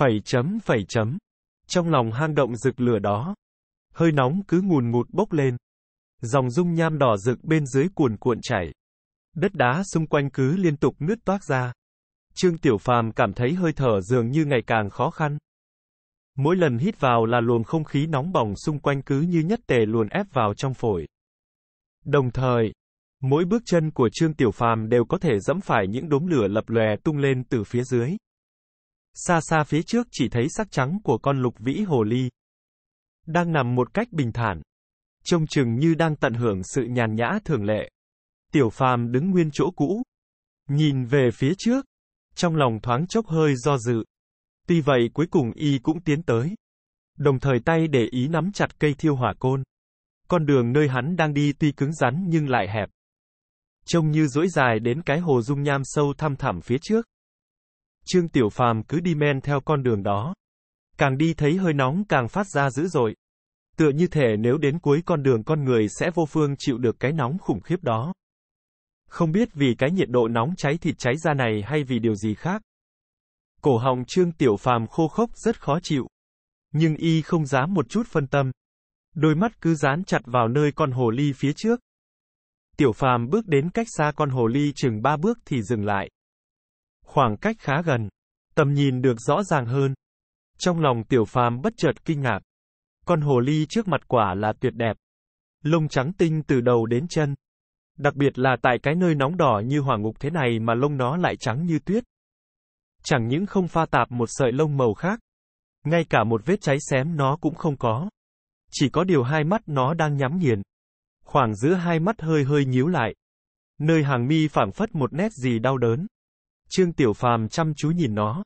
Phẩy chấm phẩy chấm. Trong lòng hang động rực lửa đó. Hơi nóng cứ ngùn ngụt bốc lên. Dòng dung nham đỏ rực bên dưới cuồn cuộn chảy. Đất đá xung quanh cứ liên tục nứt toác ra. Trương Tiểu Phàm cảm thấy hơi thở dường như ngày càng khó khăn. Mỗi lần hít vào là luồng không khí nóng bỏng xung quanh cứ như nhất tề luồn ép vào trong phổi. Đồng thời, mỗi bước chân của Trương Tiểu Phàm đều có thể dẫm phải những đốm lửa lập lòe tung lên từ phía dưới. Xa xa phía trước chỉ thấy sắc trắng của con lục vĩ hồ ly. Đang nằm một cách bình thản. Trông chừng như đang tận hưởng sự nhàn nhã thường lệ. Tiểu phàm đứng nguyên chỗ cũ. Nhìn về phía trước. Trong lòng thoáng chốc hơi do dự. Tuy vậy cuối cùng y cũng tiến tới. Đồng thời tay để ý nắm chặt cây thiêu hỏa côn. Con đường nơi hắn đang đi tuy cứng rắn nhưng lại hẹp. Trông như dỗi dài đến cái hồ dung nham sâu thăm thẳm phía trước. Trương Tiểu Phàm cứ đi men theo con đường đó. Càng đi thấy hơi nóng càng phát ra dữ dội. Tựa như thể nếu đến cuối con đường con người sẽ vô phương chịu được cái nóng khủng khiếp đó. Không biết vì cái nhiệt độ nóng cháy thịt cháy ra này hay vì điều gì khác. Cổ họng Trương Tiểu Phàm khô khốc rất khó chịu. Nhưng y không dám một chút phân tâm. Đôi mắt cứ dán chặt vào nơi con hồ ly phía trước. Tiểu Phàm bước đến cách xa con hồ ly chừng ba bước thì dừng lại. Khoảng cách khá gần, tầm nhìn được rõ ràng hơn. Trong lòng tiểu phàm bất chợt kinh ngạc. Con hồ ly trước mặt quả là tuyệt đẹp. Lông trắng tinh từ đầu đến chân. Đặc biệt là tại cái nơi nóng đỏ như hỏa ngục thế này mà lông nó lại trắng như tuyết. Chẳng những không pha tạp một sợi lông màu khác. Ngay cả một vết cháy xém nó cũng không có. Chỉ có điều hai mắt nó đang nhắm nghiền. Khoảng giữa hai mắt hơi hơi nhíu lại. Nơi hàng mi phảng phất một nét gì đau đớn. Trương Tiểu Phàm chăm chú nhìn nó.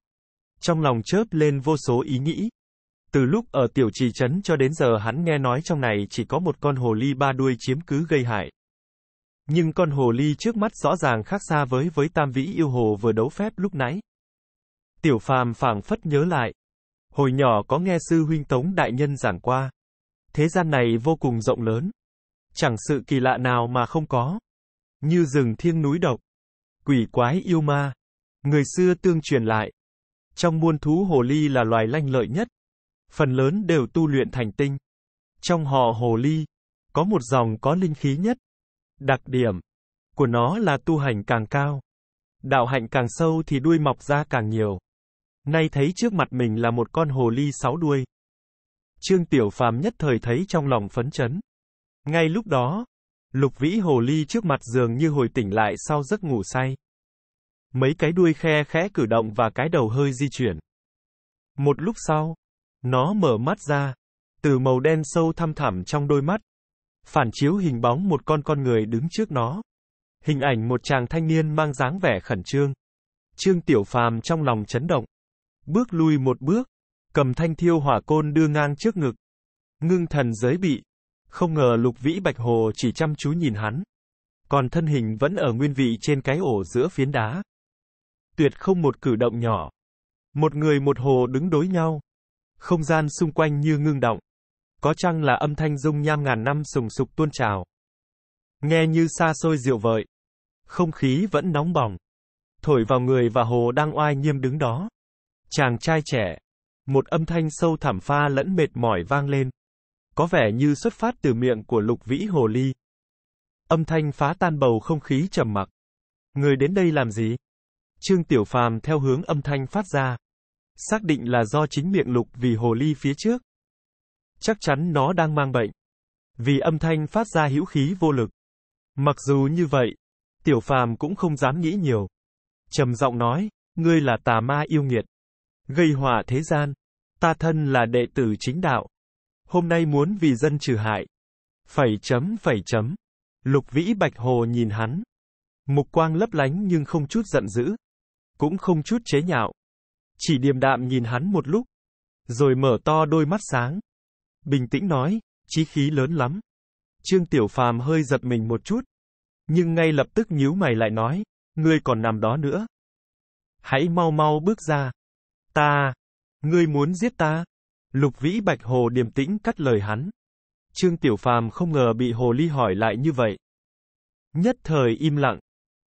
Trong lòng chớp lên vô số ý nghĩ. Từ lúc ở tiểu trì trấn cho đến giờ hắn nghe nói trong này chỉ có một con hồ ly ba đuôi chiếm cứ gây hại. Nhưng con hồ ly trước mắt rõ ràng khác xa với với tam vĩ yêu hồ vừa đấu phép lúc nãy. Tiểu phàm phảng phất nhớ lại. Hồi nhỏ có nghe sư huynh tống đại nhân giảng qua. Thế gian này vô cùng rộng lớn. Chẳng sự kỳ lạ nào mà không có. Như rừng thiêng núi độc. Quỷ quái yêu ma. Người xưa tương truyền lại, trong muôn thú hồ ly là loài lanh lợi nhất. Phần lớn đều tu luyện thành tinh. Trong họ hồ ly, có một dòng có linh khí nhất. Đặc điểm của nó là tu hành càng cao, đạo hạnh càng sâu thì đuôi mọc ra càng nhiều. Nay thấy trước mặt mình là một con hồ ly sáu đuôi. Trương Tiểu Phàm nhất thời thấy trong lòng phấn chấn. Ngay lúc đó, Lục Vĩ hồ ly trước mặt dường như hồi tỉnh lại sau giấc ngủ say. Mấy cái đuôi khe khẽ cử động và cái đầu hơi di chuyển. Một lúc sau, nó mở mắt ra, từ màu đen sâu thăm thẳm trong đôi mắt, phản chiếu hình bóng một con con người đứng trước nó. Hình ảnh một chàng thanh niên mang dáng vẻ khẩn trương. Trương Tiểu Phàm trong lòng chấn động, bước lui một bước, cầm thanh thiêu hỏa côn đưa ngang trước ngực. Ngưng thần giới bị, không ngờ Lục Vĩ Bạch Hồ chỉ chăm chú nhìn hắn, còn thân hình vẫn ở nguyên vị trên cái ổ giữa phiến đá tuyệt không một cử động nhỏ. Một người một hồ đứng đối nhau. Không gian xung quanh như ngưng động. Có chăng là âm thanh dung nham ngàn năm sùng sục tuôn trào. Nghe như xa xôi diệu vợi. Không khí vẫn nóng bỏng. Thổi vào người và hồ đang oai nghiêm đứng đó. Chàng trai trẻ. Một âm thanh sâu thẳm pha lẫn mệt mỏi vang lên. Có vẻ như xuất phát từ miệng của lục vĩ hồ ly. Âm thanh phá tan bầu không khí trầm mặc. Người đến đây làm gì? Trương Tiểu Phàm theo hướng âm thanh phát ra. Xác định là do chính miệng lục vì hồ ly phía trước. Chắc chắn nó đang mang bệnh. Vì âm thanh phát ra hữu khí vô lực. Mặc dù như vậy, Tiểu Phàm cũng không dám nghĩ nhiều. Trầm giọng nói, ngươi là tà ma yêu nghiệt. Gây họa thế gian. Ta thân là đệ tử chính đạo. Hôm nay muốn vì dân trừ hại. Phẩy chấm phẩy chấm. Lục vĩ bạch hồ nhìn hắn. Mục quang lấp lánh nhưng không chút giận dữ cũng không chút chế nhạo. Chỉ điềm đạm nhìn hắn một lúc, rồi mở to đôi mắt sáng. Bình tĩnh nói, chí khí lớn lắm. Trương Tiểu Phàm hơi giật mình một chút, nhưng ngay lập tức nhíu mày lại nói, ngươi còn nằm đó nữa. Hãy mau mau bước ra. Ta, ngươi muốn giết ta? Lục Vĩ Bạch Hồ điềm tĩnh cắt lời hắn. Trương Tiểu Phàm không ngờ bị Hồ Ly hỏi lại như vậy. Nhất thời im lặng,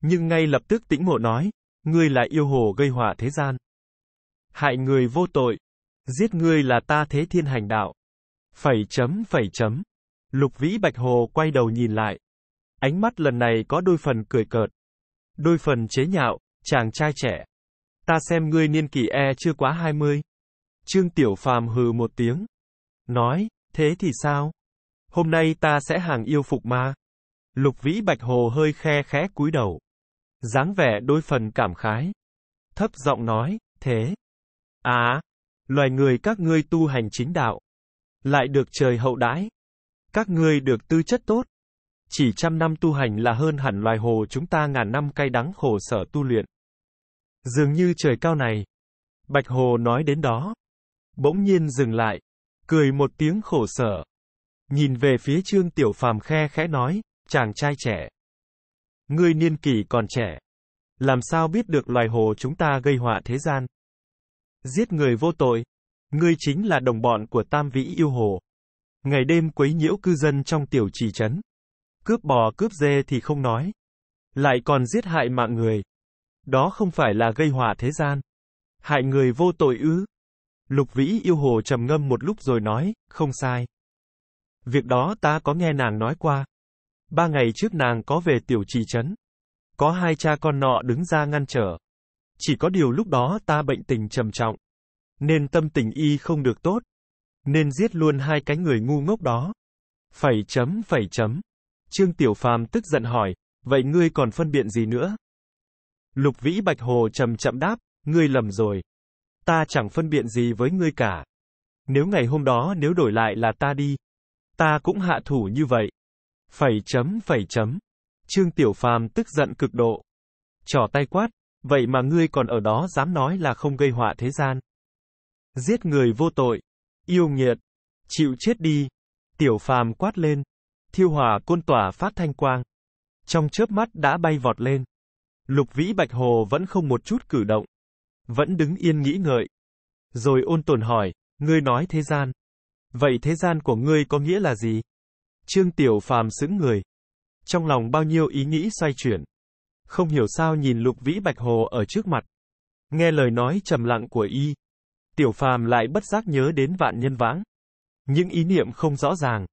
nhưng ngay lập tức tĩnh ngộ nói, ngươi là yêu hồ gây họa thế gian. Hại người vô tội, giết ngươi là ta thế thiên hành đạo. Phẩy chấm phẩy chấm. Lục vĩ bạch hồ quay đầu nhìn lại. Ánh mắt lần này có đôi phần cười cợt. Đôi phần chế nhạo, chàng trai trẻ. Ta xem ngươi niên kỷ e chưa quá hai mươi. Trương Tiểu Phàm hừ một tiếng. Nói, thế thì sao? Hôm nay ta sẽ hàng yêu phục ma. Lục vĩ bạch hồ hơi khe khẽ cúi đầu dáng vẻ đôi phần cảm khái. Thấp giọng nói, thế. À, loài người các ngươi tu hành chính đạo. Lại được trời hậu đãi. Các ngươi được tư chất tốt. Chỉ trăm năm tu hành là hơn hẳn loài hồ chúng ta ngàn năm cay đắng khổ sở tu luyện. Dường như trời cao này. Bạch hồ nói đến đó. Bỗng nhiên dừng lại. Cười một tiếng khổ sở. Nhìn về phía trương tiểu phàm khe khẽ nói, chàng trai trẻ. Ngươi niên kỷ còn trẻ. Làm sao biết được loài hồ chúng ta gây họa thế gian? Giết người vô tội. Ngươi chính là đồng bọn của tam vĩ yêu hồ. Ngày đêm quấy nhiễu cư dân trong tiểu trì trấn. Cướp bò cướp dê thì không nói. Lại còn giết hại mạng người. Đó không phải là gây họa thế gian. Hại người vô tội ư. Lục vĩ yêu hồ trầm ngâm một lúc rồi nói, không sai. Việc đó ta có nghe nàng nói qua. Ba ngày trước nàng có về tiểu trì trấn. Có hai cha con nọ đứng ra ngăn trở. Chỉ có điều lúc đó ta bệnh tình trầm trọng. Nên tâm tình y không được tốt. Nên giết luôn hai cái người ngu ngốc đó. Phẩy chấm phẩy chấm. Trương Tiểu Phàm tức giận hỏi, vậy ngươi còn phân biện gì nữa? Lục Vĩ Bạch Hồ chậm chậm đáp, ngươi lầm rồi. Ta chẳng phân biện gì với ngươi cả. Nếu ngày hôm đó nếu đổi lại là ta đi, ta cũng hạ thủ như vậy. Phẩy chấm phẩy chấm. Trương Tiểu Phàm tức giận cực độ. Trỏ tay quát, vậy mà ngươi còn ở đó dám nói là không gây họa thế gian. Giết người vô tội. Yêu nghiệt. Chịu chết đi. Tiểu Phàm quát lên. Thiêu hỏa côn tỏa phát thanh quang. Trong chớp mắt đã bay vọt lên. Lục vĩ bạch hồ vẫn không một chút cử động. Vẫn đứng yên nghĩ ngợi. Rồi ôn tồn hỏi, ngươi nói thế gian. Vậy thế gian của ngươi có nghĩa là gì? Trương Tiểu Phàm sững người. Trong lòng bao nhiêu ý nghĩ xoay chuyển. Không hiểu sao nhìn lục vĩ bạch hồ ở trước mặt. Nghe lời nói trầm lặng của y. Tiểu Phàm lại bất giác nhớ đến vạn nhân vãng. Những ý niệm không rõ ràng.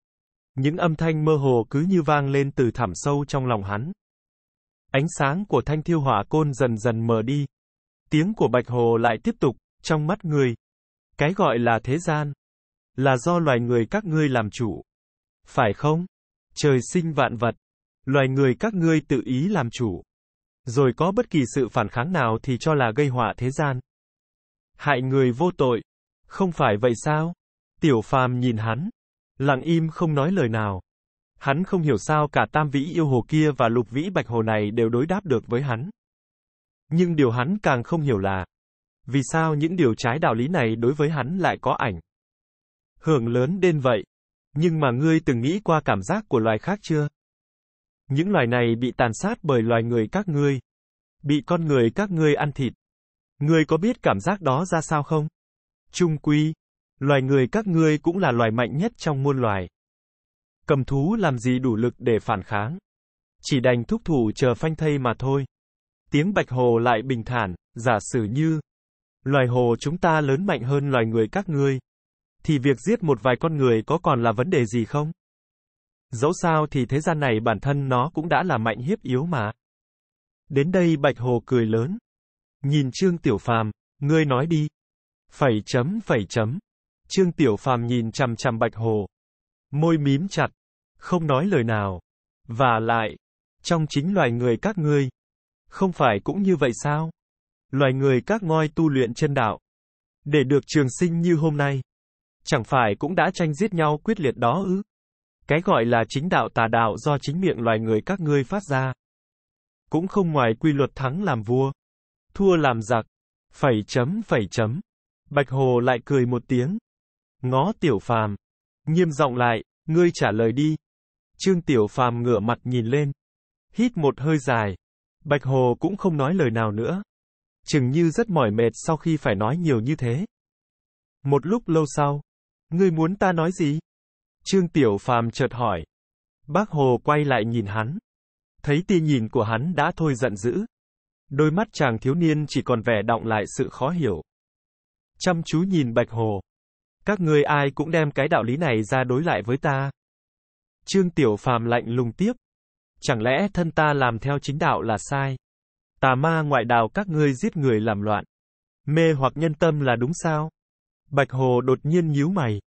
Những âm thanh mơ hồ cứ như vang lên từ thẳm sâu trong lòng hắn. Ánh sáng của thanh thiêu hỏa côn dần dần mờ đi. Tiếng của bạch hồ lại tiếp tục, trong mắt người. Cái gọi là thế gian. Là do loài người các ngươi làm chủ phải không? Trời sinh vạn vật, loài người các ngươi tự ý làm chủ. Rồi có bất kỳ sự phản kháng nào thì cho là gây họa thế gian. Hại người vô tội. Không phải vậy sao? Tiểu phàm nhìn hắn. Lặng im không nói lời nào. Hắn không hiểu sao cả tam vĩ yêu hồ kia và lục vĩ bạch hồ này đều đối đáp được với hắn. Nhưng điều hắn càng không hiểu là, vì sao những điều trái đạo lý này đối với hắn lại có ảnh hưởng lớn đến vậy? Nhưng mà ngươi từng nghĩ qua cảm giác của loài khác chưa? Những loài này bị tàn sát bởi loài người các ngươi. Bị con người các ngươi ăn thịt. Ngươi có biết cảm giác đó ra sao không? Trung quy, loài người các ngươi cũng là loài mạnh nhất trong muôn loài. Cầm thú làm gì đủ lực để phản kháng. Chỉ đành thúc thủ chờ phanh thây mà thôi. Tiếng bạch hồ lại bình thản, giả sử như. Loài hồ chúng ta lớn mạnh hơn loài người các ngươi thì việc giết một vài con người có còn là vấn đề gì không? Dẫu sao thì thế gian này bản thân nó cũng đã là mạnh hiếp yếu mà. Đến đây Bạch Hồ cười lớn. Nhìn Trương Tiểu Phàm, ngươi nói đi. Phẩy chấm phẩy chấm. Trương Tiểu Phàm nhìn chằm chằm Bạch Hồ. Môi mím chặt. Không nói lời nào. Và lại, trong chính loài người các ngươi. Không phải cũng như vậy sao? Loài người các ngôi tu luyện chân đạo. Để được trường sinh như hôm nay. Chẳng phải cũng đã tranh giết nhau quyết liệt đó ư? Cái gọi là chính đạo tà đạo do chính miệng loài người các ngươi phát ra. Cũng không ngoài quy luật thắng làm vua, thua làm giặc. Phẩy chấm phẩy chấm. Bạch Hồ lại cười một tiếng. Ngó Tiểu Phàm, nghiêm giọng lại, ngươi trả lời đi. Trương Tiểu Phàm ngửa mặt nhìn lên, hít một hơi dài. Bạch Hồ cũng không nói lời nào nữa. Chừng như rất mỏi mệt sau khi phải nói nhiều như thế. Một lúc lâu sau, Ngươi muốn ta nói gì? Trương Tiểu Phàm chợt hỏi. Bác Hồ quay lại nhìn hắn. Thấy tia nhìn của hắn đã thôi giận dữ. Đôi mắt chàng thiếu niên chỉ còn vẻ động lại sự khó hiểu. Chăm chú nhìn Bạch Hồ. Các ngươi ai cũng đem cái đạo lý này ra đối lại với ta. Trương Tiểu Phàm lạnh lùng tiếp. Chẳng lẽ thân ta làm theo chính đạo là sai? Tà ma ngoại đạo các ngươi giết người làm loạn. Mê hoặc nhân tâm là đúng sao? Bạch Hồ đột nhiên nhíu mày.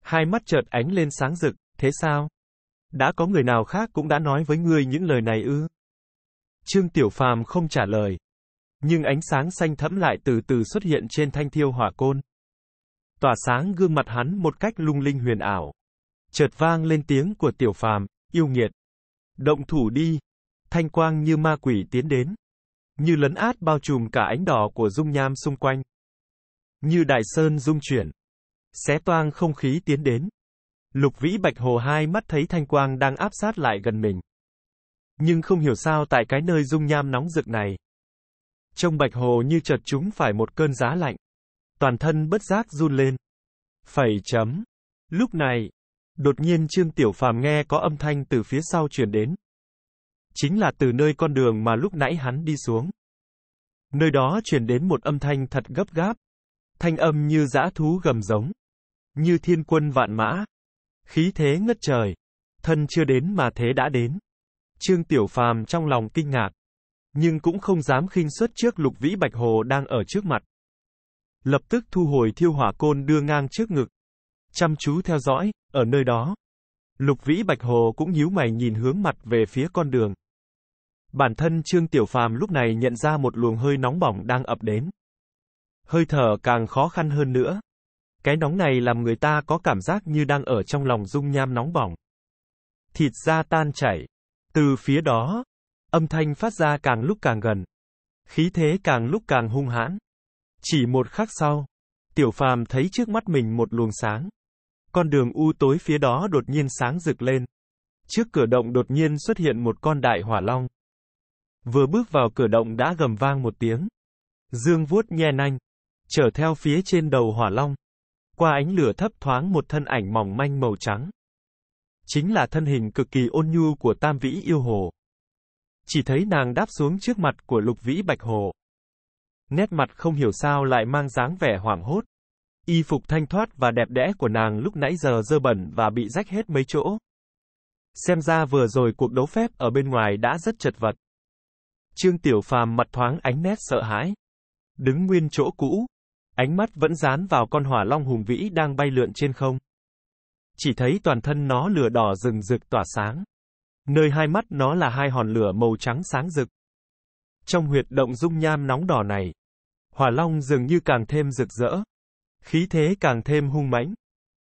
Hai mắt chợt ánh lên sáng rực, thế sao? Đã có người nào khác cũng đã nói với ngươi những lời này ư? Trương Tiểu Phàm không trả lời. Nhưng ánh sáng xanh thẫm lại từ từ xuất hiện trên thanh thiêu hỏa côn. Tỏa sáng gương mặt hắn một cách lung linh huyền ảo. Chợt vang lên tiếng của Tiểu Phàm, yêu nghiệt. Động thủ đi. Thanh quang như ma quỷ tiến đến. Như lấn át bao trùm cả ánh đỏ của dung nham xung quanh. Như đại sơn dung chuyển. Xé toang không khí tiến đến. Lục vĩ bạch hồ hai mắt thấy thanh quang đang áp sát lại gần mình. Nhưng không hiểu sao tại cái nơi dung nham nóng rực này. Trông bạch hồ như chợt chúng phải một cơn giá lạnh. Toàn thân bất giác run lên. Phẩy chấm. Lúc này, đột nhiên Trương Tiểu Phàm nghe có âm thanh từ phía sau truyền đến. Chính là từ nơi con đường mà lúc nãy hắn đi xuống. Nơi đó truyền đến một âm thanh thật gấp gáp, thanh âm như dã thú gầm giống, như thiên quân vạn mã, khí thế ngất trời, thân chưa đến mà thế đã đến. Trương Tiểu Phàm trong lòng kinh ngạc, nhưng cũng không dám khinh suất trước Lục Vĩ Bạch Hồ đang ở trước mặt. Lập tức thu hồi thiêu hỏa côn đưa ngang trước ngực, chăm chú theo dõi, ở nơi đó. Lục Vĩ Bạch Hồ cũng nhíu mày nhìn hướng mặt về phía con đường. Bản thân Trương Tiểu Phàm lúc này nhận ra một luồng hơi nóng bỏng đang ập đến hơi thở càng khó khăn hơn nữa. Cái nóng này làm người ta có cảm giác như đang ở trong lòng dung nham nóng bỏng. Thịt da tan chảy. Từ phía đó, âm thanh phát ra càng lúc càng gần. Khí thế càng lúc càng hung hãn. Chỉ một khắc sau, tiểu phàm thấy trước mắt mình một luồng sáng. Con đường u tối phía đó đột nhiên sáng rực lên. Trước cửa động đột nhiên xuất hiện một con đại hỏa long. Vừa bước vào cửa động đã gầm vang một tiếng. Dương vuốt nhe nanh, Chở theo phía trên đầu hỏa long. Qua ánh lửa thấp thoáng một thân ảnh mỏng manh màu trắng. Chính là thân hình cực kỳ ôn nhu của tam vĩ yêu hồ. Chỉ thấy nàng đáp xuống trước mặt của lục vĩ bạch hồ. Nét mặt không hiểu sao lại mang dáng vẻ hoảng hốt. Y phục thanh thoát và đẹp đẽ của nàng lúc nãy giờ dơ bẩn và bị rách hết mấy chỗ. Xem ra vừa rồi cuộc đấu phép ở bên ngoài đã rất chật vật. Trương Tiểu Phàm mặt thoáng ánh nét sợ hãi. Đứng nguyên chỗ cũ, Ánh mắt vẫn dán vào con hỏa long hùng vĩ đang bay lượn trên không. Chỉ thấy toàn thân nó lửa đỏ rừng rực tỏa sáng. Nơi hai mắt nó là hai hòn lửa màu trắng sáng rực. Trong huyệt động dung nham nóng đỏ này, hỏa long dường như càng thêm rực rỡ. Khí thế càng thêm hung mãnh.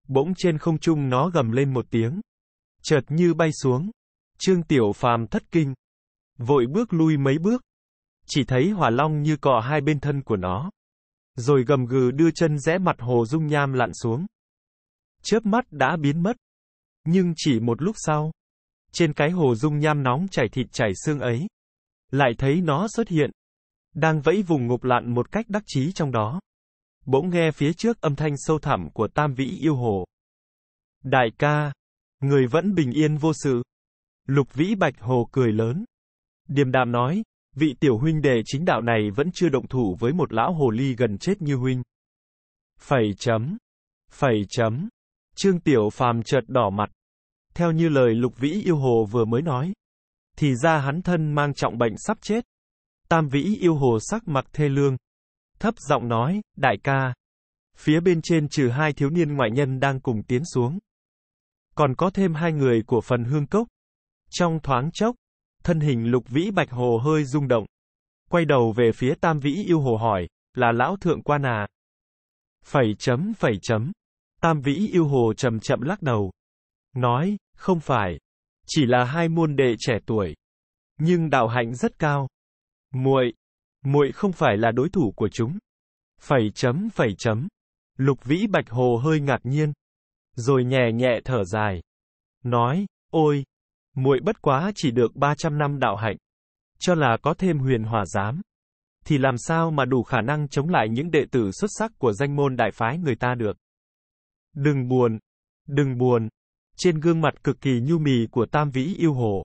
Bỗng trên không trung nó gầm lên một tiếng. Chợt như bay xuống. Trương Tiểu Phàm thất kinh. Vội bước lui mấy bước. Chỉ thấy hỏa long như cọ hai bên thân của nó. Rồi gầm gừ đưa chân rẽ mặt hồ dung nham lặn xuống. Chớp mắt đã biến mất. Nhưng chỉ một lúc sau, trên cái hồ dung nham nóng chảy thịt chảy xương ấy, lại thấy nó xuất hiện, đang vẫy vùng ngục lặn một cách đắc chí trong đó. Bỗng nghe phía trước âm thanh sâu thẳm của tam vĩ yêu hồ. Đại ca, người vẫn bình yên vô sự. Lục vĩ bạch hồ cười lớn. Điềm đạm nói, vị tiểu huynh đệ chính đạo này vẫn chưa động thủ với một lão hồ ly gần chết như huynh. Phẩy chấm. Phẩy chấm. Trương Tiểu Phàm chợt đỏ mặt. Theo như lời Lục Vĩ yêu hồ vừa mới nói, thì ra hắn thân mang trọng bệnh sắp chết. Tam Vĩ yêu hồ sắc mặt thê lương, thấp giọng nói, "Đại ca." Phía bên trên trừ hai thiếu niên ngoại nhân đang cùng tiến xuống, còn có thêm hai người của phần hương cốc. Trong thoáng chốc, thân hình lục vĩ bạch hồ hơi rung động. Quay đầu về phía tam vĩ yêu hồ hỏi, là lão thượng quan à? Phẩy chấm phẩy chấm. Tam vĩ yêu hồ chậm chậm lắc đầu. Nói, không phải. Chỉ là hai môn đệ trẻ tuổi. Nhưng đạo hạnh rất cao. muội muội không phải là đối thủ của chúng. Phẩy chấm phẩy chấm. Lục vĩ bạch hồ hơi ngạc nhiên. Rồi nhẹ nhẹ thở dài. Nói, ôi, muội bất quá chỉ được 300 năm đạo hạnh, cho là có thêm huyền hòa giám, thì làm sao mà đủ khả năng chống lại những đệ tử xuất sắc của danh môn đại phái người ta được. Đừng buồn, đừng buồn. Trên gương mặt cực kỳ nhu mì của Tam Vĩ yêu hồ,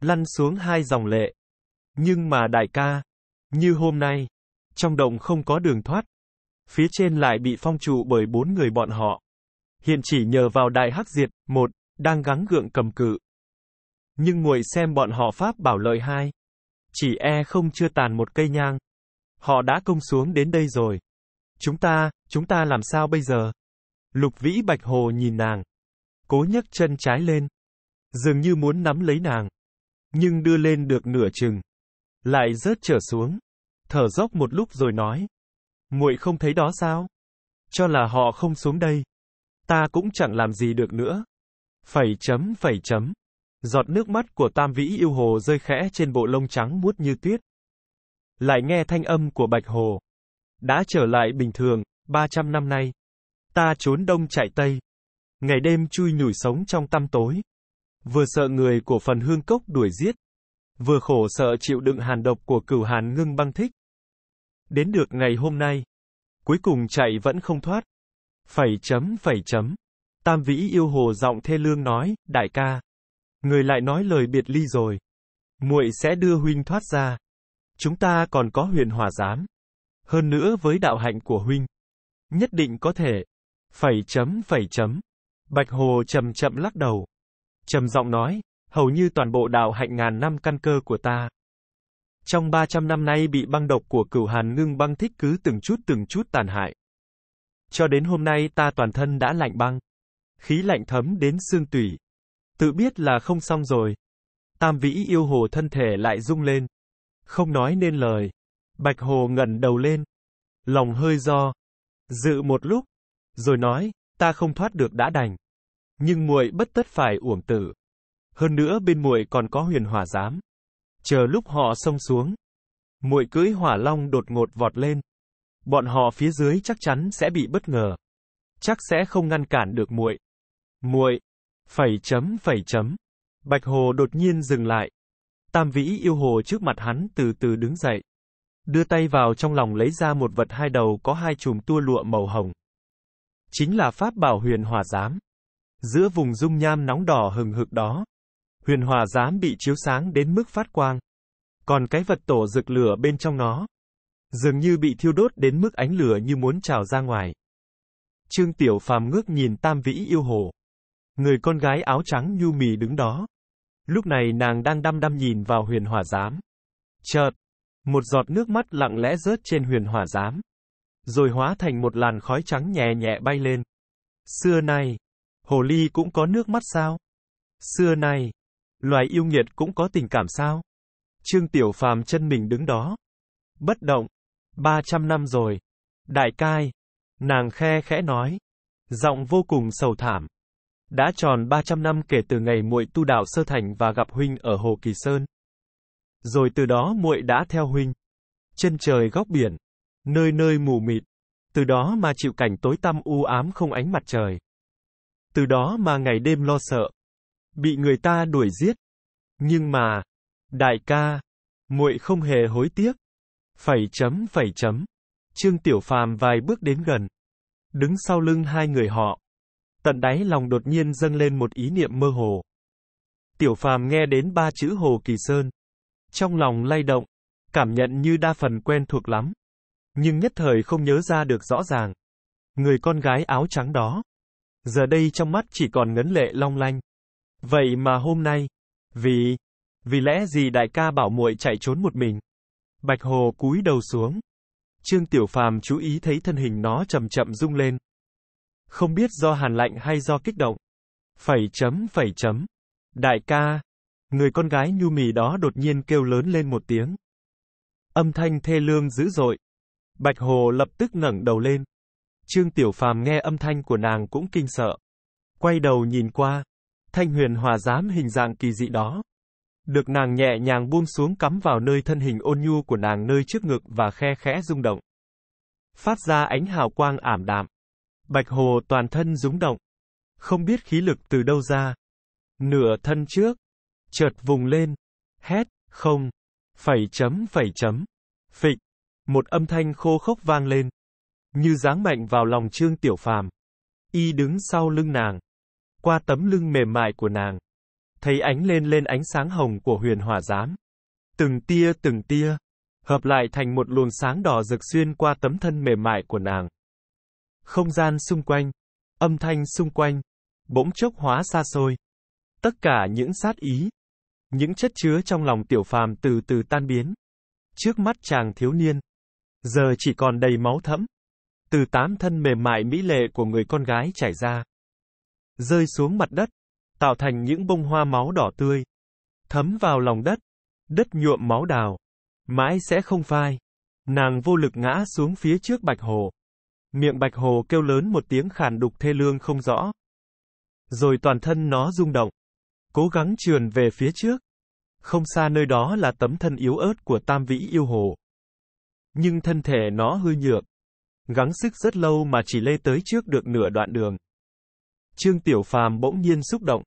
lăn xuống hai dòng lệ. Nhưng mà đại ca, như hôm nay, trong động không có đường thoát, phía trên lại bị phong trụ bởi bốn người bọn họ. Hiện chỉ nhờ vào đại hắc diệt, một, đang gắng gượng cầm cự, nhưng ngồi xem bọn họ Pháp bảo lợi hai. Chỉ e không chưa tàn một cây nhang. Họ đã công xuống đến đây rồi. Chúng ta, chúng ta làm sao bây giờ? Lục vĩ bạch hồ nhìn nàng. Cố nhấc chân trái lên. Dường như muốn nắm lấy nàng. Nhưng đưa lên được nửa chừng. Lại rớt trở xuống. Thở dốc một lúc rồi nói. muội không thấy đó sao? Cho là họ không xuống đây. Ta cũng chẳng làm gì được nữa. Phẩy chấm phẩy chấm. Giọt nước mắt của tam vĩ yêu hồ rơi khẽ trên bộ lông trắng muốt như tuyết. Lại nghe thanh âm của bạch hồ. Đã trở lại bình thường, 300 năm nay. Ta trốn đông chạy tây. Ngày đêm chui nhủi sống trong tăm tối. Vừa sợ người của phần hương cốc đuổi giết. Vừa khổ sợ chịu đựng hàn độc của cửu hàn ngưng băng thích. Đến được ngày hôm nay. Cuối cùng chạy vẫn không thoát. Phẩy chấm phẩy chấm. Tam vĩ yêu hồ giọng thê lương nói, đại ca, Người lại nói lời biệt ly rồi. Muội sẽ đưa huynh thoát ra. Chúng ta còn có huyền hòa giám. Hơn nữa với đạo hạnh của huynh. Nhất định có thể. Phẩy chấm phẩy chấm. Bạch Hồ chậm chậm lắc đầu. Trầm giọng nói, hầu như toàn bộ đạo hạnh ngàn năm căn cơ của ta. Trong 300 năm nay bị băng độc của cửu hàn ngưng băng thích cứ từng chút từng chút tàn hại. Cho đến hôm nay ta toàn thân đã lạnh băng. Khí lạnh thấm đến xương tủy, Tự biết là không xong rồi. Tam vĩ yêu hồ thân thể lại rung lên. Không nói nên lời. Bạch hồ ngẩn đầu lên. Lòng hơi do. Dự một lúc. Rồi nói, ta không thoát được đã đành. Nhưng muội bất tất phải uổng tử. Hơn nữa bên muội còn có huyền hỏa giám. Chờ lúc họ xông xuống. Muội cưỡi hỏa long đột ngột vọt lên. Bọn họ phía dưới chắc chắn sẽ bị bất ngờ. Chắc sẽ không ngăn cản được muội. Muội, Phẩy chấm phẩy chấm. Bạch Hồ đột nhiên dừng lại. Tam vĩ yêu hồ trước mặt hắn từ từ đứng dậy. Đưa tay vào trong lòng lấy ra một vật hai đầu có hai chùm tua lụa màu hồng. Chính là pháp bảo huyền hòa giám. Giữa vùng dung nham nóng đỏ hừng hực đó, huyền hòa giám bị chiếu sáng đến mức phát quang. Còn cái vật tổ rực lửa bên trong nó, dường như bị thiêu đốt đến mức ánh lửa như muốn trào ra ngoài. Trương Tiểu Phàm ngước nhìn Tam Vĩ yêu hồ. Người con gái áo trắng nhu mì đứng đó. Lúc này nàng đang đăm đăm nhìn vào huyền hỏa giám. Chợt, một giọt nước mắt lặng lẽ rớt trên huyền hỏa giám. Rồi hóa thành một làn khói trắng nhẹ nhẹ bay lên. Xưa nay hồ ly cũng có nước mắt sao? Xưa nay loài yêu nghiệt cũng có tình cảm sao? Trương Tiểu Phàm chân mình đứng đó. Bất động. 300 năm rồi. Đại cai. Nàng khe khẽ nói. Giọng vô cùng sầu thảm đã tròn 300 năm kể từ ngày muội tu đạo sơ thành và gặp huynh ở Hồ Kỳ Sơn. Rồi từ đó muội đã theo huynh. Chân trời góc biển, nơi nơi mù mịt, từ đó mà chịu cảnh tối tăm u ám không ánh mặt trời. Từ đó mà ngày đêm lo sợ, bị người ta đuổi giết. Nhưng mà, đại ca, muội không hề hối tiếc. Phẩy chấm phẩy chấm. Trương Tiểu Phàm vài bước đến gần, đứng sau lưng hai người họ. Tận đáy lòng đột nhiên dâng lên một ý niệm mơ hồ. Tiểu phàm nghe đến ba chữ Hồ Kỳ Sơn. Trong lòng lay động, cảm nhận như đa phần quen thuộc lắm. Nhưng nhất thời không nhớ ra được rõ ràng. Người con gái áo trắng đó. Giờ đây trong mắt chỉ còn ngấn lệ long lanh. Vậy mà hôm nay, vì, vì lẽ gì đại ca bảo muội chạy trốn một mình? Bạch Hồ cúi đầu xuống. Trương Tiểu Phàm chú ý thấy thân hình nó chậm chậm rung lên. Không biết do hàn lạnh hay do kích động. Phẩy chấm phẩy chấm. Đại ca. Người con gái nhu mì đó đột nhiên kêu lớn lên một tiếng. Âm thanh thê lương dữ dội. Bạch Hồ lập tức ngẩng đầu lên. Trương Tiểu Phàm nghe âm thanh của nàng cũng kinh sợ. Quay đầu nhìn qua. Thanh huyền hòa giám hình dạng kỳ dị đó. Được nàng nhẹ nhàng buông xuống cắm vào nơi thân hình ôn nhu của nàng nơi trước ngực và khe khẽ rung động. Phát ra ánh hào quang ảm đạm. Bạch Hồ toàn thân rúng động. Không biết khí lực từ đâu ra. Nửa thân trước. Chợt vùng lên. Hét, không. Phẩy chấm phẩy chấm. Phịch. Một âm thanh khô khốc vang lên. Như giáng mạnh vào lòng Trương Tiểu Phàm. Y đứng sau lưng nàng. Qua tấm lưng mềm mại của nàng. Thấy ánh lên lên ánh sáng hồng của huyền hỏa giám. Từng tia từng tia. Hợp lại thành một luồng sáng đỏ rực xuyên qua tấm thân mềm mại của nàng không gian xung quanh, âm thanh xung quanh, bỗng chốc hóa xa xôi. Tất cả những sát ý, những chất chứa trong lòng tiểu phàm từ từ tan biến. Trước mắt chàng thiếu niên, giờ chỉ còn đầy máu thẫm. Từ tám thân mềm mại mỹ lệ của người con gái chảy ra. Rơi xuống mặt đất, tạo thành những bông hoa máu đỏ tươi. Thấm vào lòng đất, đất nhuộm máu đào. Mãi sẽ không phai. Nàng vô lực ngã xuống phía trước bạch hồ. Miệng bạch hồ kêu lớn một tiếng khàn đục thê lương không rõ. Rồi toàn thân nó rung động. Cố gắng trườn về phía trước. Không xa nơi đó là tấm thân yếu ớt của tam vĩ yêu hồ. Nhưng thân thể nó hư nhược. Gắng sức rất lâu mà chỉ lê tới trước được nửa đoạn đường. Trương Tiểu Phàm bỗng nhiên xúc động.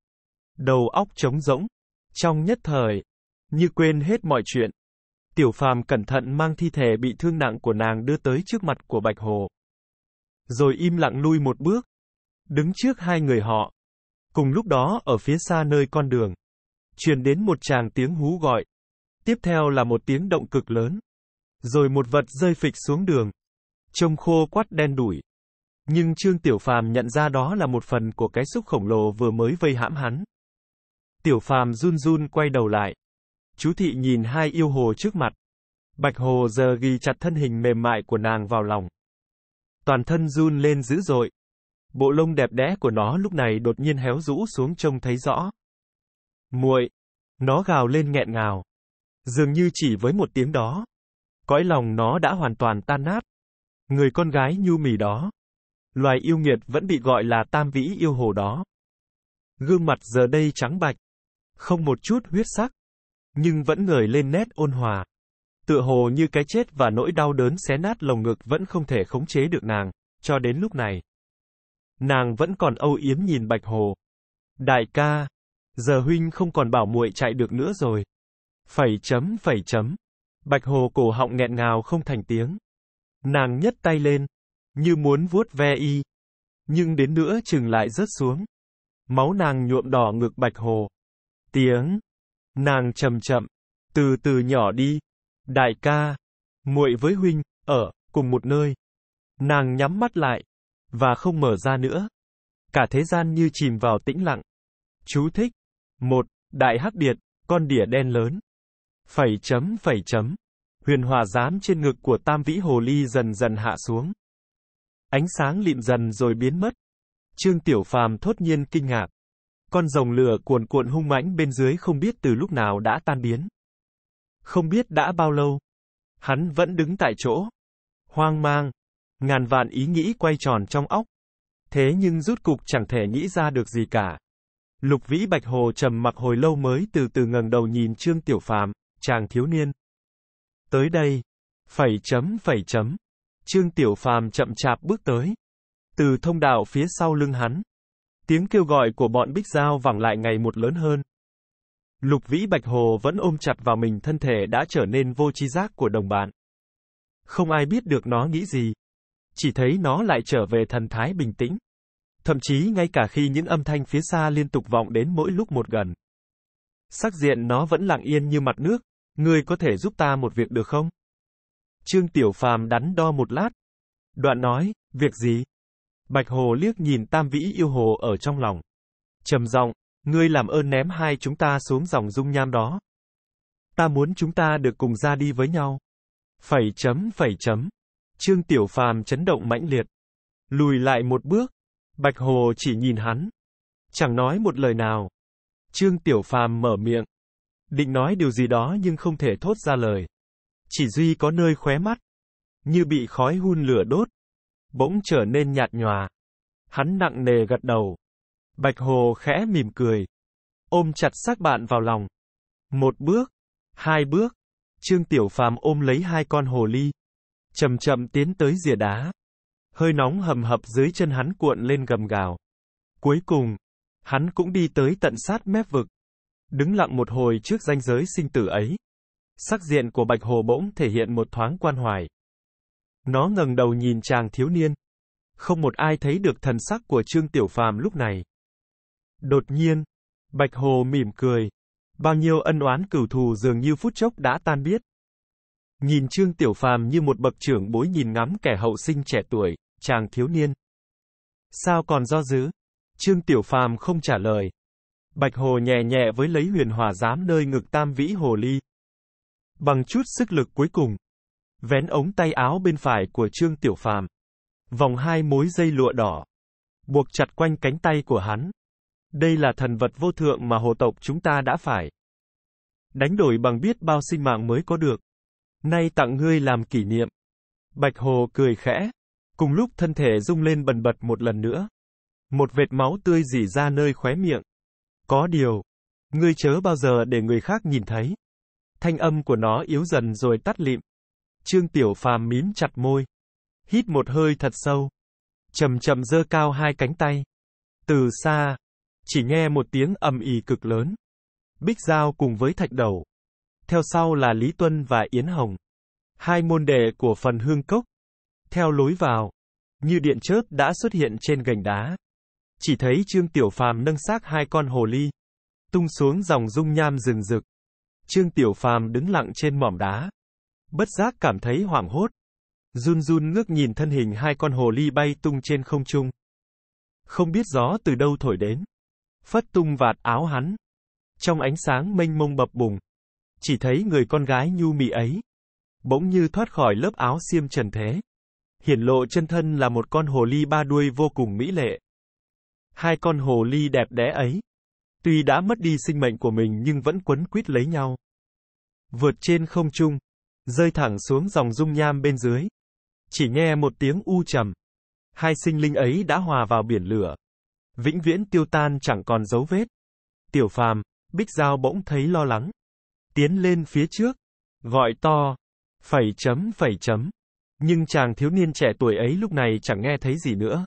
Đầu óc trống rỗng. Trong nhất thời, như quên hết mọi chuyện. Tiểu Phàm cẩn thận mang thi thể bị thương nặng của nàng đưa tới trước mặt của Bạch Hồ. Rồi im lặng lui một bước. Đứng trước hai người họ. Cùng lúc đó ở phía xa nơi con đường. Truyền đến một chàng tiếng hú gọi. Tiếp theo là một tiếng động cực lớn. Rồi một vật rơi phịch xuống đường. Trông khô quắt đen đủi. Nhưng Trương Tiểu Phàm nhận ra đó là một phần của cái xúc khổng lồ vừa mới vây hãm hắn. Tiểu Phàm run run quay đầu lại. Chú thị nhìn hai yêu hồ trước mặt. Bạch hồ giờ ghi chặt thân hình mềm mại của nàng vào lòng. Toàn thân run lên dữ dội. Bộ lông đẹp đẽ của nó lúc này đột nhiên héo rũ xuống trông thấy rõ. Muội! Nó gào lên nghẹn ngào. Dường như chỉ với một tiếng đó. Cõi lòng nó đã hoàn toàn tan nát. Người con gái nhu mì đó. Loài yêu nghiệt vẫn bị gọi là tam vĩ yêu hồ đó. Gương mặt giờ đây trắng bạch. Không một chút huyết sắc. Nhưng vẫn ngời lên nét ôn hòa. Tựa hồ như cái chết và nỗi đau đớn xé nát lồng ngực vẫn không thể khống chế được nàng, cho đến lúc này. Nàng vẫn còn âu yếm nhìn Bạch Hồ. Đại ca, giờ huynh không còn bảo muội chạy được nữa rồi. Phẩy chấm phẩy chấm. Bạch Hồ cổ họng nghẹn ngào không thành tiếng. Nàng nhấc tay lên, như muốn vuốt ve y. Nhưng đến nữa chừng lại rớt xuống. Máu nàng nhuộm đỏ ngực Bạch Hồ. Tiếng. Nàng chậm chậm, từ từ nhỏ đi, Đại ca, muội với huynh ở cùng một nơi. Nàng nhắm mắt lại và không mở ra nữa. Cả thế gian như chìm vào tĩnh lặng. Chú thích: một Đại hắc điệt, con đỉa đen lớn. Phẩy chấm phẩy chấm. Huyền hòa giám trên ngực của Tam Vĩ Hồ Ly dần dần hạ xuống. Ánh sáng lịm dần rồi biến mất. Trương Tiểu Phàm thốt nhiên kinh ngạc. Con rồng lửa cuồn cuộn hung mãnh bên dưới không biết từ lúc nào đã tan biến. Không biết đã bao lâu, hắn vẫn đứng tại chỗ, hoang mang, ngàn vạn ý nghĩ quay tròn trong óc. Thế nhưng rút cục chẳng thể nghĩ ra được gì cả. Lục Vĩ Bạch Hồ trầm mặc hồi lâu mới từ từ ngẩng đầu nhìn Trương Tiểu Phàm, chàng thiếu niên. Tới đây, phẩy chấm phẩy chấm. Trương Tiểu Phàm chậm chạp bước tới. Từ thông đạo phía sau lưng hắn, tiếng kêu gọi của bọn Bích Giao vẳng lại ngày một lớn hơn. Lục Vĩ Bạch Hồ vẫn ôm chặt vào mình thân thể đã trở nên vô tri giác của đồng bạn. Không ai biết được nó nghĩ gì. Chỉ thấy nó lại trở về thần thái bình tĩnh. Thậm chí ngay cả khi những âm thanh phía xa liên tục vọng đến mỗi lúc một gần. Sắc diện nó vẫn lặng yên như mặt nước, ngươi có thể giúp ta một việc được không? Trương Tiểu Phàm đắn đo một lát. Đoạn nói, việc gì? Bạch Hồ liếc nhìn tam vĩ yêu hồ ở trong lòng. trầm giọng, Ngươi làm ơn ném hai chúng ta xuống dòng dung nham đó. Ta muốn chúng ta được cùng ra đi với nhau. Phẩy chấm phẩy chấm. Trương Tiểu Phàm chấn động mãnh liệt. Lùi lại một bước. Bạch Hồ chỉ nhìn hắn. Chẳng nói một lời nào. Trương Tiểu Phàm mở miệng. Định nói điều gì đó nhưng không thể thốt ra lời. Chỉ duy có nơi khóe mắt. Như bị khói hun lửa đốt. Bỗng trở nên nhạt nhòa. Hắn nặng nề gật đầu. Bạch Hồ khẽ mỉm cười. Ôm chặt xác bạn vào lòng. Một bước, hai bước, Trương Tiểu Phàm ôm lấy hai con hồ ly. Chậm chậm tiến tới rìa đá. Hơi nóng hầm hập dưới chân hắn cuộn lên gầm gào. Cuối cùng, hắn cũng đi tới tận sát mép vực. Đứng lặng một hồi trước ranh giới sinh tử ấy. Sắc diện của Bạch Hồ bỗng thể hiện một thoáng quan hoài. Nó ngẩng đầu nhìn chàng thiếu niên. Không một ai thấy được thần sắc của Trương Tiểu Phàm lúc này. Đột nhiên, Bạch Hồ mỉm cười. Bao nhiêu ân oán cửu thù dường như phút chốc đã tan biết. Nhìn Trương Tiểu Phàm như một bậc trưởng bối nhìn ngắm kẻ hậu sinh trẻ tuổi, chàng thiếu niên. Sao còn do dữ? Trương Tiểu Phàm không trả lời. Bạch Hồ nhẹ nhẹ với lấy huyền hòa giám nơi ngực tam vĩ hồ ly. Bằng chút sức lực cuối cùng, vén ống tay áo bên phải của Trương Tiểu Phàm. Vòng hai mối dây lụa đỏ, buộc chặt quanh cánh tay của hắn. Đây là thần vật vô thượng mà hồ tộc chúng ta đã phải. Đánh đổi bằng biết bao sinh mạng mới có được. Nay tặng ngươi làm kỷ niệm. Bạch hồ cười khẽ. Cùng lúc thân thể rung lên bần bật một lần nữa. Một vệt máu tươi dỉ ra nơi khóe miệng. Có điều. Ngươi chớ bao giờ để người khác nhìn thấy. Thanh âm của nó yếu dần rồi tắt lịm. Trương Tiểu Phàm mím chặt môi. Hít một hơi thật sâu. Chầm chậm dơ cao hai cánh tay. Từ xa, chỉ nghe một tiếng ầm ì cực lớn. Bích Giao cùng với Thạch Đầu. Theo sau là Lý Tuân và Yến Hồng. Hai môn đệ của phần hương cốc. Theo lối vào, như điện chớp đã xuất hiện trên gành đá. Chỉ thấy Trương Tiểu Phàm nâng xác hai con hồ ly, tung xuống dòng dung nham rừng rực. Trương Tiểu Phàm đứng lặng trên mỏm đá, bất giác cảm thấy hoảng hốt. Run run ngước nhìn thân hình hai con hồ ly bay tung trên không trung. Không biết gió từ đâu thổi đến phất tung vạt áo hắn. Trong ánh sáng mênh mông bập bùng, chỉ thấy người con gái nhu mị ấy, bỗng như thoát khỏi lớp áo xiêm trần thế. Hiển lộ chân thân là một con hồ ly ba đuôi vô cùng mỹ lệ. Hai con hồ ly đẹp đẽ ấy, tuy đã mất đi sinh mệnh của mình nhưng vẫn quấn quýt lấy nhau. Vượt trên không trung, rơi thẳng xuống dòng dung nham bên dưới. Chỉ nghe một tiếng u trầm. Hai sinh linh ấy đã hòa vào biển lửa vĩnh viễn tiêu tan chẳng còn dấu vết. Tiểu phàm, Bích Giao bỗng thấy lo lắng. Tiến lên phía trước, gọi to, phẩy chấm phẩy chấm. Nhưng chàng thiếu niên trẻ tuổi ấy lúc này chẳng nghe thấy gì nữa.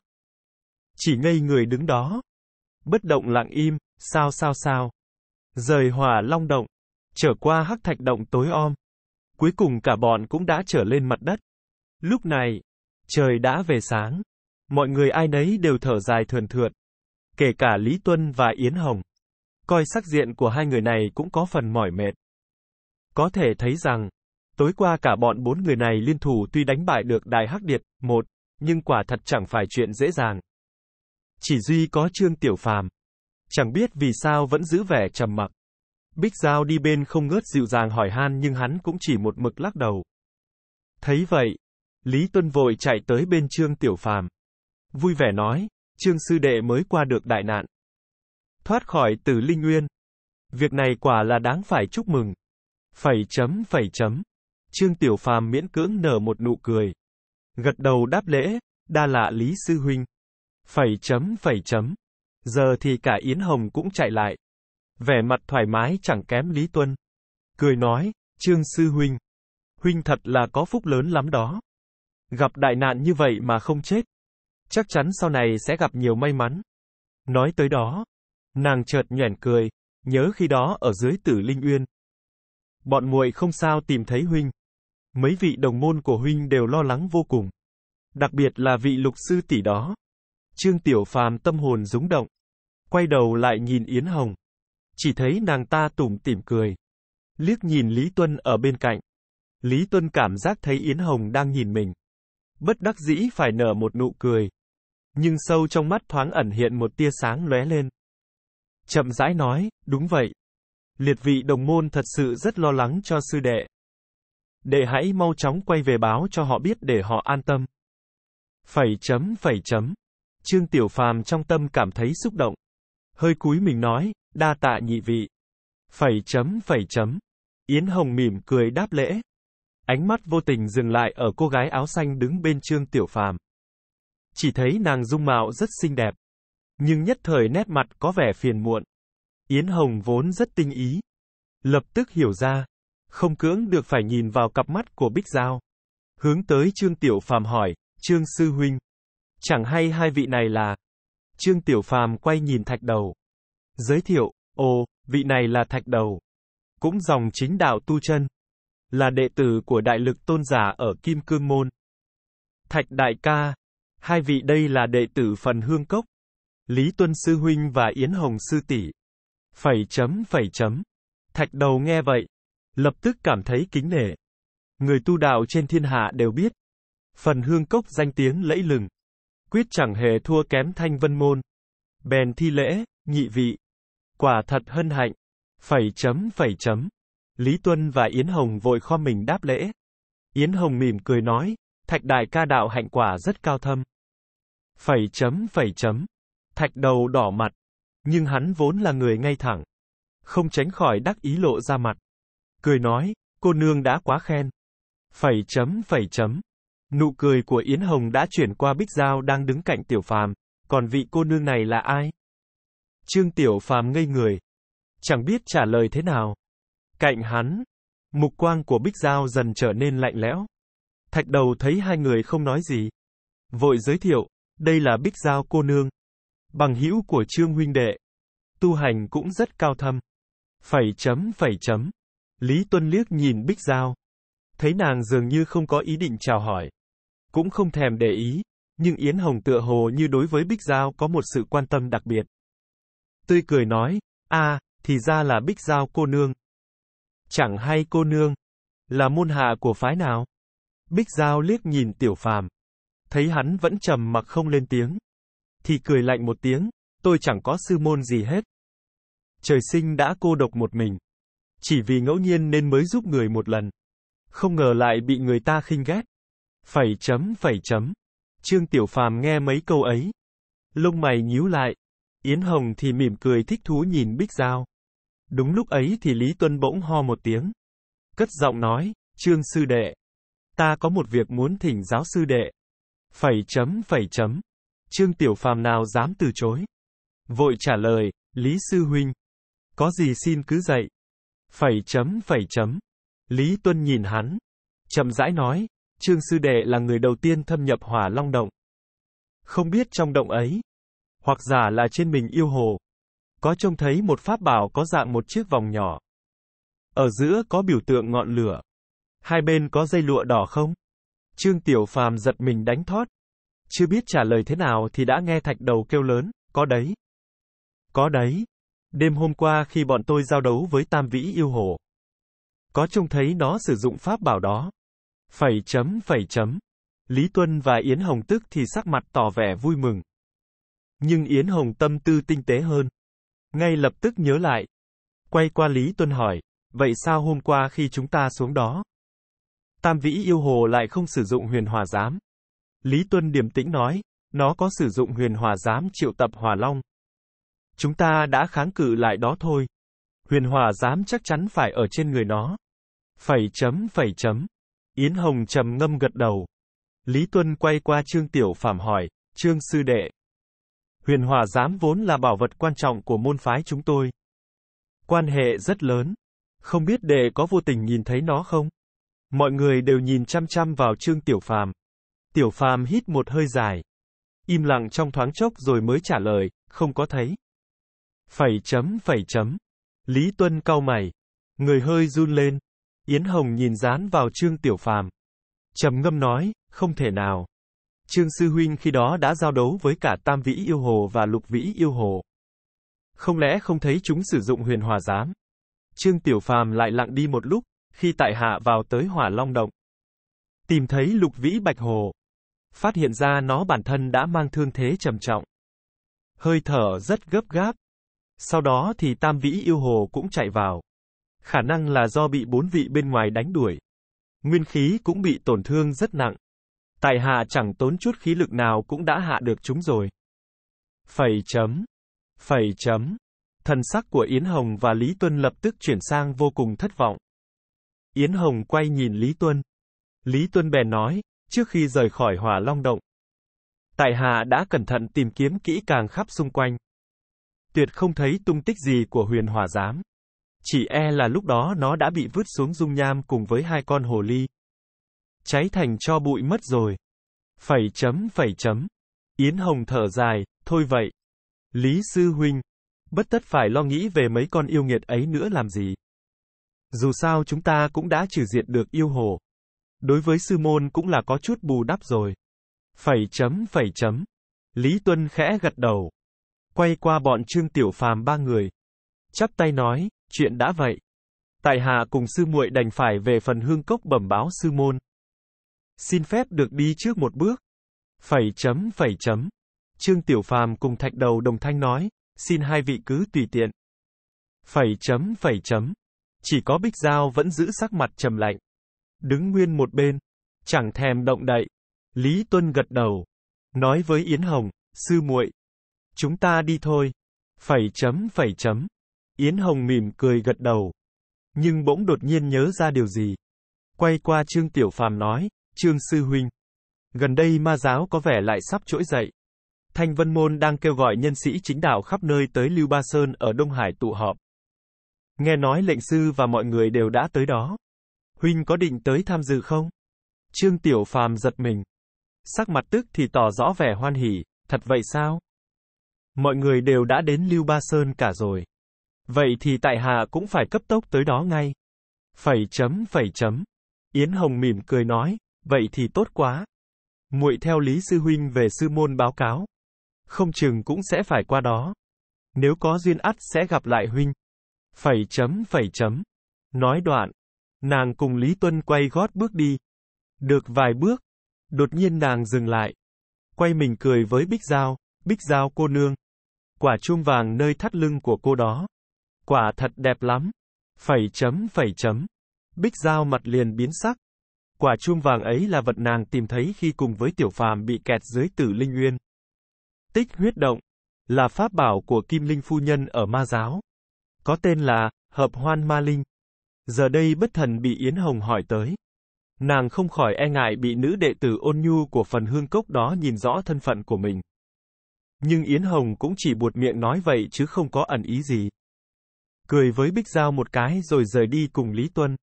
Chỉ ngây người đứng đó. Bất động lặng im, sao sao sao. Rời hỏa long động, trở qua hắc thạch động tối om. Cuối cùng cả bọn cũng đã trở lên mặt đất. Lúc này, trời đã về sáng. Mọi người ai nấy đều thở dài thườn thượt kể cả Lý Tuân và Yến Hồng. Coi sắc diện của hai người này cũng có phần mỏi mệt. Có thể thấy rằng, tối qua cả bọn bốn người này liên thủ tuy đánh bại được Đại Hắc Điệt, một, nhưng quả thật chẳng phải chuyện dễ dàng. Chỉ duy có Trương Tiểu Phàm. Chẳng biết vì sao vẫn giữ vẻ trầm mặc. Bích Giao đi bên không ngớt dịu dàng hỏi han nhưng hắn cũng chỉ một mực lắc đầu. Thấy vậy, Lý Tuân vội chạy tới bên Trương Tiểu Phàm. Vui vẻ nói, Trương Sư Đệ mới qua được đại nạn. Thoát khỏi tử Linh Nguyên. Việc này quả là đáng phải chúc mừng. Phẩy chấm phẩy chấm. Trương Tiểu Phàm miễn cưỡng nở một nụ cười. Gật đầu đáp lễ, đa lạ Lý Sư Huynh. Phẩy chấm phẩy chấm. Giờ thì cả Yến Hồng cũng chạy lại. Vẻ mặt thoải mái chẳng kém Lý Tuân. Cười nói, Trương Sư Huynh. Huynh thật là có phúc lớn lắm đó. Gặp đại nạn như vậy mà không chết, chắc chắn sau này sẽ gặp nhiều may mắn. Nói tới đó, nàng chợt nhoẻn cười, nhớ khi đó ở dưới Tử Linh Uyên. Bọn muội không sao tìm thấy huynh. Mấy vị đồng môn của huynh đều lo lắng vô cùng. Đặc biệt là vị lục sư tỷ đó. Trương Tiểu Phàm tâm hồn rúng động, quay đầu lại nhìn Yến Hồng, chỉ thấy nàng ta tủm tỉm cười, liếc nhìn Lý Tuân ở bên cạnh. Lý Tuân cảm giác thấy Yến Hồng đang nhìn mình, bất đắc dĩ phải nở một nụ cười nhưng sâu trong mắt thoáng ẩn hiện một tia sáng lóe lên. Chậm rãi nói, đúng vậy. Liệt vị đồng môn thật sự rất lo lắng cho sư đệ. Đệ hãy mau chóng quay về báo cho họ biết để họ an tâm. Phẩy chấm phẩy chấm. Trương Tiểu Phàm trong tâm cảm thấy xúc động. Hơi cúi mình nói, đa tạ nhị vị. Phẩy chấm phẩy chấm. Yến Hồng mỉm cười đáp lễ. Ánh mắt vô tình dừng lại ở cô gái áo xanh đứng bên Trương Tiểu Phàm. Chỉ thấy nàng dung mạo rất xinh đẹp. Nhưng nhất thời nét mặt có vẻ phiền muộn. Yến Hồng vốn rất tinh ý. Lập tức hiểu ra. Không cưỡng được phải nhìn vào cặp mắt của Bích Giao. Hướng tới Trương Tiểu Phàm hỏi, Trương Sư Huynh. Chẳng hay hai vị này là. Trương Tiểu Phàm quay nhìn thạch đầu. Giới thiệu, ồ, vị này là thạch đầu. Cũng dòng chính đạo tu chân. Là đệ tử của đại lực tôn giả ở Kim Cương Môn. Thạch đại ca, Hai vị đây là đệ tử phần hương cốc. Lý Tuân Sư Huynh và Yến Hồng Sư tỷ. Phẩy chấm phẩy chấm. Thạch đầu nghe vậy. Lập tức cảm thấy kính nể. Người tu đạo trên thiên hạ đều biết. Phần hương cốc danh tiếng lẫy lừng. Quyết chẳng hề thua kém thanh vân môn. Bèn thi lễ, nhị vị. Quả thật hân hạnh. Phẩy chấm phẩy chấm. Lý Tuân và Yến Hồng vội kho mình đáp lễ. Yến Hồng mỉm cười nói, Thạch đại ca đạo hạnh quả rất cao thâm. Phẩy chấm phẩy chấm. Thạch đầu đỏ mặt. Nhưng hắn vốn là người ngay thẳng. Không tránh khỏi đắc ý lộ ra mặt. Cười nói, cô nương đã quá khen. Phẩy chấm phẩy chấm. Nụ cười của Yến Hồng đã chuyển qua Bích Giao đang đứng cạnh Tiểu Phàm, còn vị cô nương này là ai? Trương Tiểu Phàm ngây người, chẳng biết trả lời thế nào. Cạnh hắn, mục quang của Bích Giao dần trở nên lạnh lẽo. Thạch đầu thấy hai người không nói gì. Vội giới thiệu, đây là Bích Giao cô nương. Bằng hữu của Trương huynh đệ. Tu hành cũng rất cao thâm. Phẩy chấm phẩy chấm. Lý Tuân liếc nhìn Bích Giao. Thấy nàng dường như không có ý định chào hỏi. Cũng không thèm để ý. Nhưng Yến Hồng tựa hồ như đối với Bích Giao có một sự quan tâm đặc biệt. Tươi cười nói, a, thì ra là Bích Giao cô nương. Chẳng hay cô nương, là môn hạ của phái nào? Bích Giao liếc nhìn Tiểu Phàm, thấy hắn vẫn trầm mặc không lên tiếng, thì cười lạnh một tiếng, tôi chẳng có sư môn gì hết. Trời sinh đã cô độc một mình, chỉ vì ngẫu nhiên nên mới giúp người một lần, không ngờ lại bị người ta khinh ghét. Phẩy chấm phẩy chấm. Trương Tiểu Phàm nghe mấy câu ấy, lông mày nhíu lại, Yến Hồng thì mỉm cười thích thú nhìn Bích Giao. Đúng lúc ấy thì Lý Tuân bỗng ho một tiếng, cất giọng nói, "Trương sư đệ, ta có một việc muốn thỉnh giáo sư đệ. Phẩy chấm phẩy chấm. Trương Tiểu Phàm nào dám từ chối. Vội trả lời, Lý Sư Huynh. Có gì xin cứ dạy. Phẩy chấm phẩy chấm. Lý Tuân nhìn hắn. chậm rãi nói, Trương Sư Đệ là người đầu tiên thâm nhập hỏa long động. Không biết trong động ấy, hoặc giả là trên mình yêu hồ, có trông thấy một pháp bảo có dạng một chiếc vòng nhỏ. Ở giữa có biểu tượng ngọn lửa. Hai bên có dây lụa đỏ không? Trương Tiểu Phàm giật mình đánh thoát, Chưa biết trả lời thế nào thì đã nghe thạch đầu kêu lớn, có đấy. Có đấy. Đêm hôm qua khi bọn tôi giao đấu với Tam Vĩ yêu hổ. Có trông thấy nó sử dụng pháp bảo đó. Phẩy chấm phẩy chấm. Lý Tuân và Yến Hồng tức thì sắc mặt tỏ vẻ vui mừng. Nhưng Yến Hồng tâm tư tinh tế hơn. Ngay lập tức nhớ lại. Quay qua Lý Tuân hỏi, vậy sao hôm qua khi chúng ta xuống đó, tam vĩ yêu hồ lại không sử dụng huyền hòa giám. Lý Tuân điềm tĩnh nói, nó có sử dụng huyền hòa giám triệu tập hòa long. Chúng ta đã kháng cự lại đó thôi. Huyền hòa giám chắc chắn phải ở trên người nó. Phẩy chấm phẩy chấm. Yến Hồng trầm ngâm gật đầu. Lý Tuân quay qua Trương Tiểu Phạm hỏi, Trương Sư Đệ. Huyền hòa giám vốn là bảo vật quan trọng của môn phái chúng tôi. Quan hệ rất lớn. Không biết đệ có vô tình nhìn thấy nó không? Mọi người đều nhìn chăm chăm vào Trương Tiểu Phàm. Tiểu Phàm hít một hơi dài. Im lặng trong thoáng chốc rồi mới trả lời, không có thấy. Phẩy chấm phẩy chấm. Lý Tuân cau mày. Người hơi run lên. Yến Hồng nhìn dán vào Trương Tiểu Phàm. trầm ngâm nói, không thể nào. Trương Sư Huynh khi đó đã giao đấu với cả Tam Vĩ Yêu Hồ và Lục Vĩ Yêu Hồ. Không lẽ không thấy chúng sử dụng huyền hòa giám? Trương Tiểu Phàm lại lặng đi một lúc, khi tại hạ vào tới hỏa long động, tìm thấy lục vĩ bạch hồ, phát hiện ra nó bản thân đã mang thương thế trầm trọng. Hơi thở rất gấp gáp. Sau đó thì tam vĩ yêu hồ cũng chạy vào. Khả năng là do bị bốn vị bên ngoài đánh đuổi. Nguyên khí cũng bị tổn thương rất nặng. Tại hạ chẳng tốn chút khí lực nào cũng đã hạ được chúng rồi. Phẩy chấm. Phẩy chấm. Thần sắc của Yến Hồng và Lý Tuân lập tức chuyển sang vô cùng thất vọng. Yến Hồng quay nhìn Lý Tuân. Lý Tuân bèn nói, trước khi rời khỏi hỏa long động. Tại hạ đã cẩn thận tìm kiếm kỹ càng khắp xung quanh. Tuyệt không thấy tung tích gì của huyền hỏa giám. Chỉ e là lúc đó nó đã bị vứt xuống dung nham cùng với hai con hồ ly. Cháy thành cho bụi mất rồi. Phẩy chấm phẩy chấm. Yến Hồng thở dài, thôi vậy. Lý Sư Huynh, bất tất phải lo nghĩ về mấy con yêu nghiệt ấy nữa làm gì. Dù sao chúng ta cũng đã trừ diệt được yêu hồ. Đối với sư môn cũng là có chút bù đắp rồi. Phẩy chấm phẩy chấm. Lý Tuân khẽ gật đầu. Quay qua bọn Trương Tiểu Phàm ba người. Chắp tay nói, chuyện đã vậy. Tại hạ cùng sư muội đành phải về phần hương cốc bẩm báo sư môn. Xin phép được đi trước một bước. Phẩy chấm phẩy chấm. Trương Tiểu Phàm cùng thạch đầu đồng thanh nói, xin hai vị cứ tùy tiện. Phẩy chấm phẩy chấm. Chỉ có Bích Giao vẫn giữ sắc mặt trầm lạnh. Đứng nguyên một bên, chẳng thèm động đậy. Lý Tuân gật đầu, nói với Yến Hồng, sư muội, chúng ta đi thôi. Phẩy chấm phẩy chấm. Yến Hồng mỉm cười gật đầu. Nhưng bỗng đột nhiên nhớ ra điều gì. Quay qua Trương Tiểu Phàm nói, Trương Sư Huynh. Gần đây ma giáo có vẻ lại sắp trỗi dậy. Thanh Vân Môn đang kêu gọi nhân sĩ chính đạo khắp nơi tới Lưu Ba Sơn ở Đông Hải tụ họp. Nghe nói lệnh sư và mọi người đều đã tới đó. Huynh có định tới tham dự không? Trương Tiểu Phàm giật mình. Sắc mặt tức thì tỏ rõ vẻ hoan hỉ, thật vậy sao? Mọi người đều đã đến Lưu Ba Sơn cả rồi. Vậy thì tại hạ cũng phải cấp tốc tới đó ngay. Phẩy chấm phẩy chấm. Yến Hồng mỉm cười nói, vậy thì tốt quá. Muội theo Lý Sư Huynh về sư môn báo cáo. Không chừng cũng sẽ phải qua đó. Nếu có duyên ắt sẽ gặp lại Huynh. Phẩy chấm phẩy chấm. Nói đoạn. Nàng cùng Lý Tuân quay gót bước đi. Được vài bước. Đột nhiên nàng dừng lại. Quay mình cười với Bích dao Bích dao cô nương. Quả chuông vàng nơi thắt lưng của cô đó. Quả thật đẹp lắm. Phẩy chấm phẩy chấm. Bích dao mặt liền biến sắc. Quả chuông vàng ấy là vật nàng tìm thấy khi cùng với tiểu phàm bị kẹt dưới tử linh uyên. Tích huyết động. Là pháp bảo của kim linh phu nhân ở ma giáo có tên là, hợp hoan ma linh. Giờ đây bất thần bị Yến Hồng hỏi tới. Nàng không khỏi e ngại bị nữ đệ tử ôn nhu của phần hương cốc đó nhìn rõ thân phận của mình. Nhưng Yến Hồng cũng chỉ buột miệng nói vậy chứ không có ẩn ý gì. Cười với Bích Giao một cái rồi rời đi cùng Lý Tuân.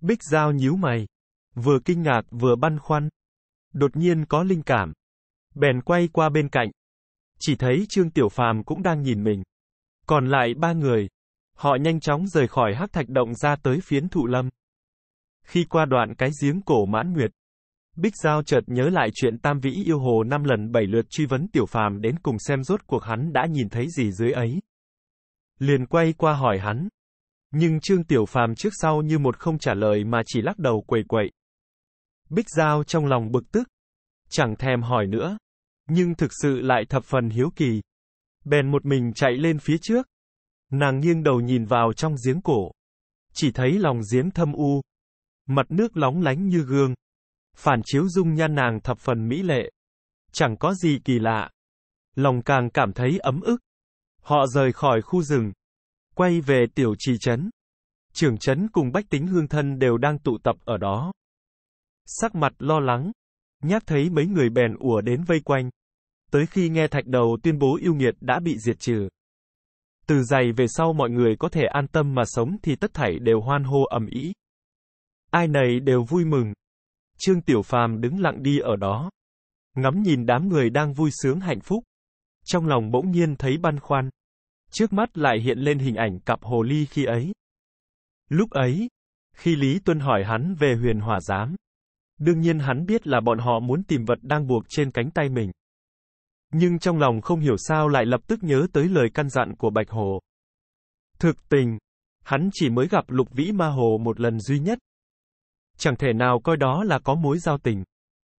Bích Giao nhíu mày. Vừa kinh ngạc vừa băn khoăn. Đột nhiên có linh cảm. Bèn quay qua bên cạnh. Chỉ thấy Trương Tiểu Phàm cũng đang nhìn mình. Còn lại ba người, họ nhanh chóng rời khỏi hắc thạch động ra tới phiến thụ lâm. Khi qua đoạn cái giếng cổ mãn nguyệt, Bích Giao chợt nhớ lại chuyện tam vĩ yêu hồ năm lần bảy lượt truy vấn tiểu phàm đến cùng xem rốt cuộc hắn đã nhìn thấy gì dưới ấy. Liền quay qua hỏi hắn. Nhưng Trương Tiểu Phàm trước sau như một không trả lời mà chỉ lắc đầu quầy quậy. Bích Giao trong lòng bực tức. Chẳng thèm hỏi nữa. Nhưng thực sự lại thập phần hiếu kỳ. Bèn một mình chạy lên phía trước. Nàng nghiêng đầu nhìn vào trong giếng cổ. Chỉ thấy lòng giếng thâm u. Mặt nước lóng lánh như gương. Phản chiếu dung nhan nàng thập phần mỹ lệ. Chẳng có gì kỳ lạ. Lòng càng cảm thấy ấm ức. Họ rời khỏi khu rừng. Quay về tiểu trì trấn. Trưởng trấn cùng bách tính hương thân đều đang tụ tập ở đó. Sắc mặt lo lắng. Nhác thấy mấy người bèn ùa đến vây quanh tới khi nghe thạch đầu tuyên bố yêu nghiệt đã bị diệt trừ. Từ giày về sau mọi người có thể an tâm mà sống thì tất thảy đều hoan hô ầm ĩ. Ai nấy đều vui mừng. Trương Tiểu Phàm đứng lặng đi ở đó, ngắm nhìn đám người đang vui sướng hạnh phúc. Trong lòng bỗng nhiên thấy băn khoăn. Trước mắt lại hiện lên hình ảnh cặp hồ ly khi ấy. Lúc ấy, khi Lý Tuân hỏi hắn về huyền hỏa giám, đương nhiên hắn biết là bọn họ muốn tìm vật đang buộc trên cánh tay mình nhưng trong lòng không hiểu sao lại lập tức nhớ tới lời căn dặn của Bạch Hồ. Thực tình, hắn chỉ mới gặp Lục Vĩ Ma Hồ một lần duy nhất. Chẳng thể nào coi đó là có mối giao tình,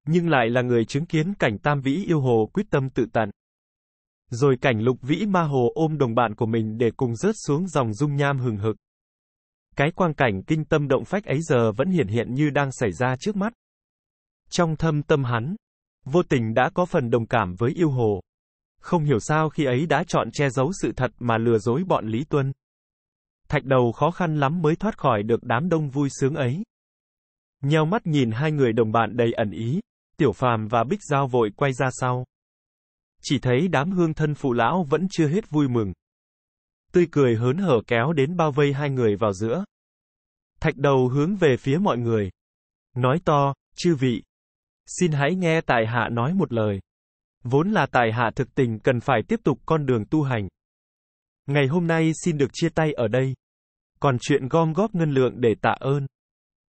nhưng lại là người chứng kiến cảnh Tam Vĩ yêu hồ quyết tâm tự tận. Rồi cảnh Lục Vĩ Ma Hồ ôm đồng bạn của mình để cùng rớt xuống dòng dung nham hừng hực. Cái quang cảnh kinh tâm động phách ấy giờ vẫn hiện hiện như đang xảy ra trước mắt. Trong thâm tâm hắn, Vô tình đã có phần đồng cảm với yêu hồ. Không hiểu sao khi ấy đã chọn che giấu sự thật mà lừa dối bọn Lý Tuân. Thạch đầu khó khăn lắm mới thoát khỏi được đám đông vui sướng ấy. Nheo mắt nhìn hai người đồng bạn đầy ẩn ý, Tiểu Phàm và Bích Giao vội quay ra sau. Chỉ thấy đám hương thân phụ lão vẫn chưa hết vui mừng. Tươi cười hớn hở kéo đến bao vây hai người vào giữa. Thạch đầu hướng về phía mọi người. Nói to, chư vị, Xin hãy nghe tại hạ nói một lời. Vốn là tại hạ thực tình cần phải tiếp tục con đường tu hành. Ngày hôm nay xin được chia tay ở đây. Còn chuyện gom góp ngân lượng để tạ ơn.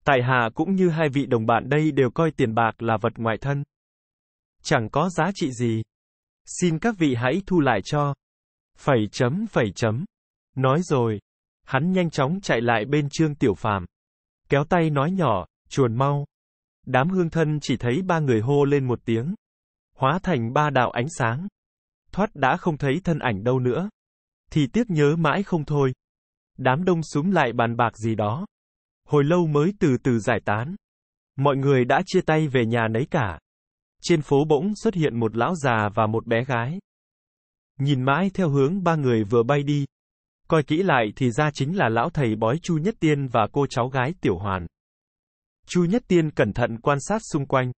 Tại hạ cũng như hai vị đồng bạn đây đều coi tiền bạc là vật ngoại thân. Chẳng có giá trị gì. Xin các vị hãy thu lại cho. Phẩy chấm phẩy chấm. Nói rồi. Hắn nhanh chóng chạy lại bên Trương Tiểu Phàm. Kéo tay nói nhỏ, chuồn mau. Đám hương thân chỉ thấy ba người hô lên một tiếng. Hóa thành ba đạo ánh sáng. Thoát đã không thấy thân ảnh đâu nữa. Thì tiếc nhớ mãi không thôi. Đám đông súng lại bàn bạc gì đó. Hồi lâu mới từ từ giải tán. Mọi người đã chia tay về nhà nấy cả. Trên phố bỗng xuất hiện một lão già và một bé gái. Nhìn mãi theo hướng ba người vừa bay đi. Coi kỹ lại thì ra chính là lão thầy bói Chu Nhất Tiên và cô cháu gái Tiểu Hoàn. Chu Nhất Tiên cẩn thận quan sát xung quanh.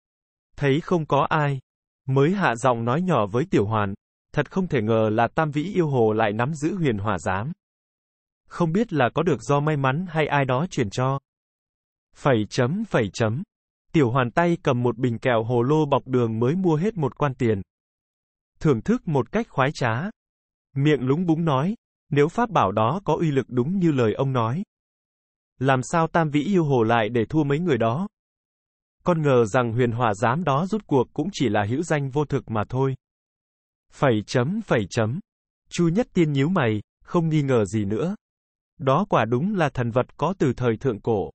Thấy không có ai. Mới hạ giọng nói nhỏ với Tiểu Hoàn. Thật không thể ngờ là Tam Vĩ Yêu Hồ lại nắm giữ huyền hỏa giám. Không biết là có được do may mắn hay ai đó chuyển cho. Phẩy chấm phẩy chấm. Tiểu Hoàn tay cầm một bình kẹo hồ lô bọc đường mới mua hết một quan tiền. Thưởng thức một cách khoái trá. Miệng lúng búng nói, nếu pháp bảo đó có uy lực đúng như lời ông nói, làm sao tam vĩ yêu hồ lại để thua mấy người đó? Con ngờ rằng huyền hỏa giám đó rút cuộc cũng chỉ là hữu danh vô thực mà thôi. Phẩy chấm phẩy chấm. Chu nhất tiên nhíu mày, không nghi ngờ gì nữa. Đó quả đúng là thần vật có từ thời thượng cổ.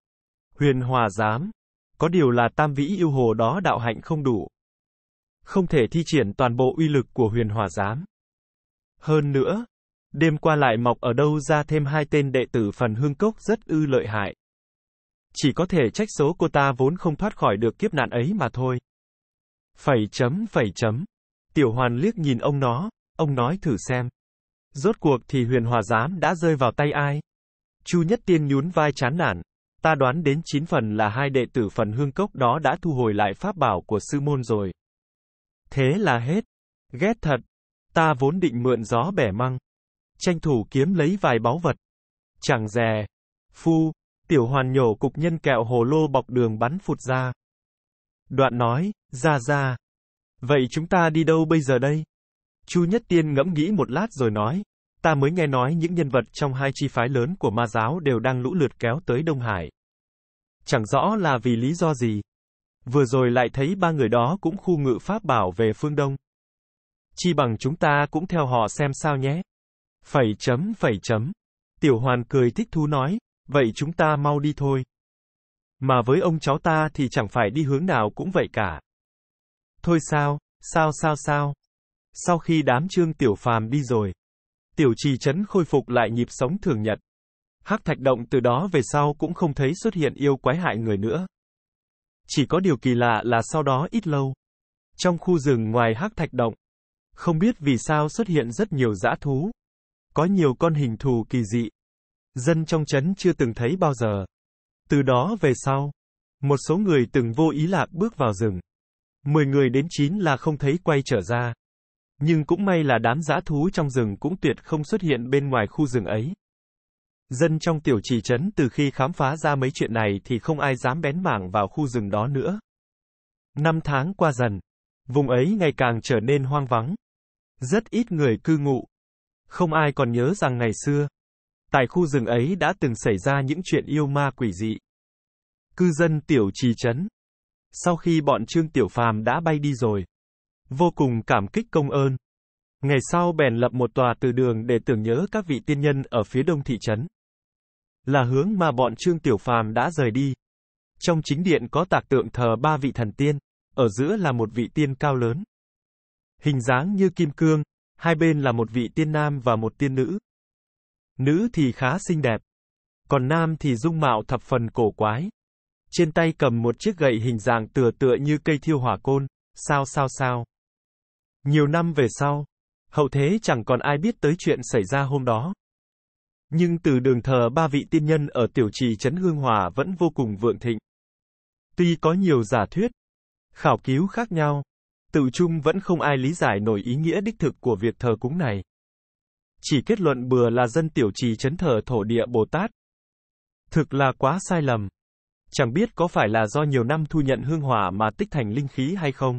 Huyền hòa giám. Có điều là tam vĩ yêu hồ đó đạo hạnh không đủ. Không thể thi triển toàn bộ uy lực của huyền hòa giám. Hơn nữa, Đêm qua lại mọc ở đâu ra thêm hai tên đệ tử phần hương cốc rất ư lợi hại. Chỉ có thể trách số cô ta vốn không thoát khỏi được kiếp nạn ấy mà thôi. Phẩy chấm phẩy chấm. Tiểu hoàn liếc nhìn ông nó, ông nói thử xem. Rốt cuộc thì huyền hòa giám đã rơi vào tay ai? Chu Nhất Tiên nhún vai chán nản. Ta đoán đến chín phần là hai đệ tử phần hương cốc đó đã thu hồi lại pháp bảo của sư môn rồi. Thế là hết. Ghét thật. Ta vốn định mượn gió bẻ măng tranh thủ kiếm lấy vài báu vật. Chẳng dè. Phu, tiểu hoàn nhổ cục nhân kẹo hồ lô bọc đường bắn phụt ra. Đoạn nói, ra ra. Vậy chúng ta đi đâu bây giờ đây? Chu Nhất Tiên ngẫm nghĩ một lát rồi nói, ta mới nghe nói những nhân vật trong hai chi phái lớn của ma giáo đều đang lũ lượt kéo tới Đông Hải. Chẳng rõ là vì lý do gì. Vừa rồi lại thấy ba người đó cũng khu ngự pháp bảo về phương Đông. Chi bằng chúng ta cũng theo họ xem sao nhé. Phẩy chấm phẩy chấm. Tiểu hoàn cười thích thú nói, vậy chúng ta mau đi thôi. Mà với ông cháu ta thì chẳng phải đi hướng nào cũng vậy cả. Thôi sao, sao sao sao. Sau khi đám trương tiểu phàm đi rồi, tiểu trì chấn khôi phục lại nhịp sống thường nhật. Hắc thạch động từ đó về sau cũng không thấy xuất hiện yêu quái hại người nữa. Chỉ có điều kỳ lạ là sau đó ít lâu. Trong khu rừng ngoài hắc thạch động, không biết vì sao xuất hiện rất nhiều dã thú có nhiều con hình thù kỳ dị. Dân trong trấn chưa từng thấy bao giờ. Từ đó về sau, một số người từng vô ý lạc bước vào rừng. Mười người đến chín là không thấy quay trở ra. Nhưng cũng may là đám dã thú trong rừng cũng tuyệt không xuất hiện bên ngoài khu rừng ấy. Dân trong tiểu trì trấn từ khi khám phá ra mấy chuyện này thì không ai dám bén mảng vào khu rừng đó nữa. Năm tháng qua dần, vùng ấy ngày càng trở nên hoang vắng. Rất ít người cư ngụ, không ai còn nhớ rằng ngày xưa, tại khu rừng ấy đã từng xảy ra những chuyện yêu ma quỷ dị. Cư dân tiểu trì trấn. Sau khi bọn Trương Tiểu Phàm đã bay đi rồi, vô cùng cảm kích công ơn. Ngày sau bèn lập một tòa từ đường để tưởng nhớ các vị tiên nhân ở phía đông thị trấn. Là hướng mà bọn Trương Tiểu Phàm đã rời đi. Trong chính điện có tạc tượng thờ ba vị thần tiên, ở giữa là một vị tiên cao lớn. Hình dáng như kim cương, hai bên là một vị tiên nam và một tiên nữ. Nữ thì khá xinh đẹp, còn nam thì dung mạo thập phần cổ quái. Trên tay cầm một chiếc gậy hình dạng tựa tựa như cây thiêu hỏa côn, sao sao sao. Nhiều năm về sau, hậu thế chẳng còn ai biết tới chuyện xảy ra hôm đó. Nhưng từ đường thờ ba vị tiên nhân ở tiểu trì Trấn Hương Hòa vẫn vô cùng vượng thịnh. Tuy có nhiều giả thuyết, khảo cứu khác nhau, Tự chung vẫn không ai lý giải nổi ý nghĩa đích thực của việc thờ cúng này. Chỉ kết luận bừa là dân tiểu trì chấn thờ thổ địa Bồ Tát. Thực là quá sai lầm. Chẳng biết có phải là do nhiều năm thu nhận hương hỏa mà tích thành linh khí hay không.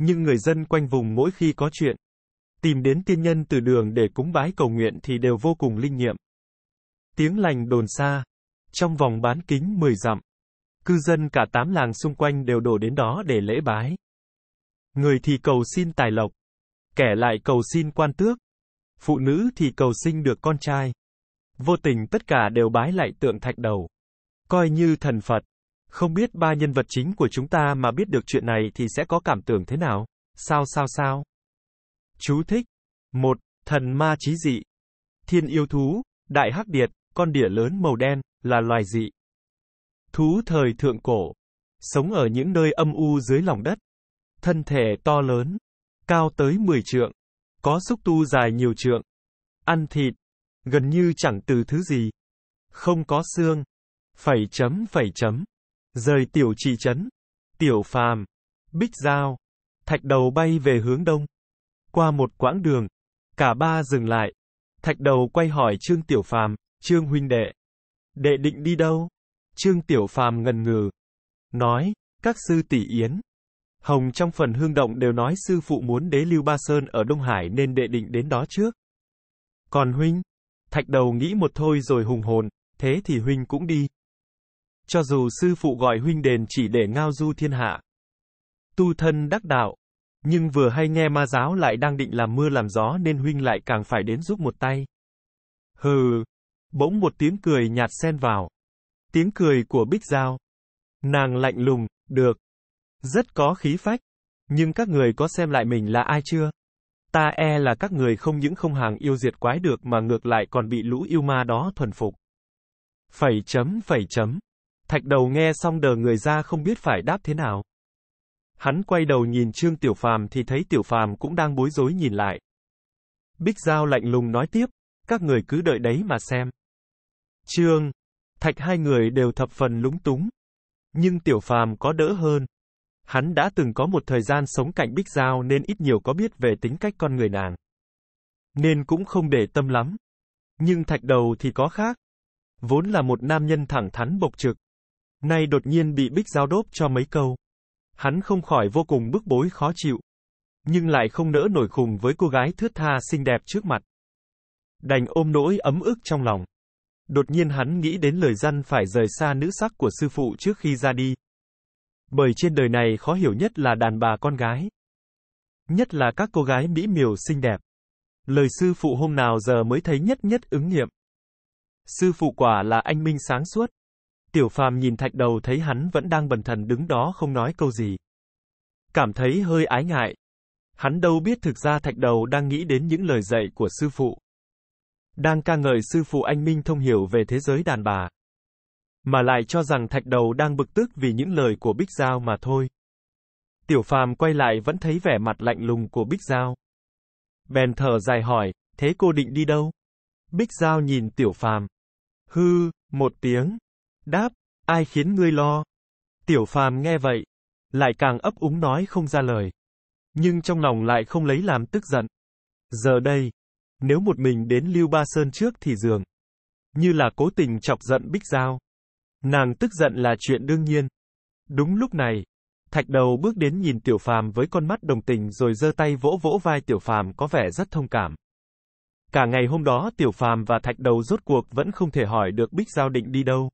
Nhưng người dân quanh vùng mỗi khi có chuyện, tìm đến tiên nhân từ đường để cúng bái cầu nguyện thì đều vô cùng linh nghiệm. Tiếng lành đồn xa, trong vòng bán kính 10 dặm, cư dân cả tám làng xung quanh đều đổ đến đó để lễ bái. Người thì cầu xin tài lộc, kẻ lại cầu xin quan tước, phụ nữ thì cầu sinh được con trai. Vô tình tất cả đều bái lại tượng thạch đầu, coi như thần Phật. Không biết ba nhân vật chính của chúng ta mà biết được chuyện này thì sẽ có cảm tưởng thế nào? Sao sao sao? Chú thích. một Thần ma trí dị. Thiên yêu thú, đại hắc điệt, con đỉa lớn màu đen, là loài dị. Thú thời thượng cổ. Sống ở những nơi âm u dưới lòng đất, thân thể to lớn, cao tới 10 trượng, có xúc tu dài nhiều trượng, ăn thịt, gần như chẳng từ thứ gì, không có xương, phẩy chấm phẩy chấm, rời tiểu trì trấn, tiểu phàm, bích giao, thạch đầu bay về hướng đông. Qua một quãng đường, cả ba dừng lại, thạch đầu quay hỏi Trương Tiểu Phàm, Trương huynh đệ, đệ định đi đâu? Trương Tiểu Phàm ngần ngừ, nói, các sư tỷ yến, Hồng trong phần hương động đều nói sư phụ muốn đế lưu ba sơn ở Đông Hải nên đệ định đến đó trước. Còn huynh, thạch đầu nghĩ một thôi rồi hùng hồn, thế thì huynh cũng đi. Cho dù sư phụ gọi huynh đền chỉ để ngao du thiên hạ. Tu thân đắc đạo. Nhưng vừa hay nghe ma giáo lại đang định làm mưa làm gió nên huynh lại càng phải đến giúp một tay. Hừ. Bỗng một tiếng cười nhạt xen vào. Tiếng cười của Bích Giao. Nàng lạnh lùng, được, rất có khí phách. Nhưng các người có xem lại mình là ai chưa? Ta e là các người không những không hàng yêu diệt quái được mà ngược lại còn bị lũ yêu ma đó thuần phục. Phẩy chấm phẩy chấm. Thạch đầu nghe xong đờ người ra không biết phải đáp thế nào. Hắn quay đầu nhìn Trương Tiểu Phàm thì thấy Tiểu Phàm cũng đang bối rối nhìn lại. Bích Giao lạnh lùng nói tiếp, các người cứ đợi đấy mà xem. Trương, Thạch hai người đều thập phần lúng túng. Nhưng Tiểu Phàm có đỡ hơn. Hắn đã từng có một thời gian sống cạnh Bích Giao nên ít nhiều có biết về tính cách con người nàng. Nên cũng không để tâm lắm. Nhưng thạch đầu thì có khác. Vốn là một nam nhân thẳng thắn bộc trực. Nay đột nhiên bị Bích Giao đốp cho mấy câu. Hắn không khỏi vô cùng bức bối khó chịu. Nhưng lại không nỡ nổi khùng với cô gái thướt tha xinh đẹp trước mặt. Đành ôm nỗi ấm ức trong lòng. Đột nhiên hắn nghĩ đến lời răn phải rời xa nữ sắc của sư phụ trước khi ra đi. Bởi trên đời này khó hiểu nhất là đàn bà con gái. Nhất là các cô gái mỹ miều xinh đẹp. Lời sư phụ hôm nào giờ mới thấy nhất nhất ứng nghiệm. Sư phụ quả là anh minh sáng suốt. Tiểu phàm nhìn thạch đầu thấy hắn vẫn đang bần thần đứng đó không nói câu gì. Cảm thấy hơi ái ngại. Hắn đâu biết thực ra thạch đầu đang nghĩ đến những lời dạy của sư phụ. Đang ca ngợi sư phụ anh Minh thông hiểu về thế giới đàn bà mà lại cho rằng thạch đầu đang bực tức vì những lời của Bích Giao mà thôi. Tiểu phàm quay lại vẫn thấy vẻ mặt lạnh lùng của Bích Giao. Bèn thở dài hỏi, thế cô định đi đâu? Bích Giao nhìn tiểu phàm. Hư, một tiếng. Đáp, ai khiến ngươi lo? Tiểu phàm nghe vậy. Lại càng ấp úng nói không ra lời. Nhưng trong lòng lại không lấy làm tức giận. Giờ đây, nếu một mình đến Lưu Ba Sơn trước thì dường. Như là cố tình chọc giận Bích Giao. Nàng tức giận là chuyện đương nhiên. Đúng lúc này, Thạch đầu bước đến nhìn Tiểu Phàm với con mắt đồng tình rồi giơ tay vỗ vỗ vai Tiểu Phàm có vẻ rất thông cảm. Cả ngày hôm đó Tiểu Phàm và Thạch đầu rốt cuộc vẫn không thể hỏi được Bích Giao định đi đâu.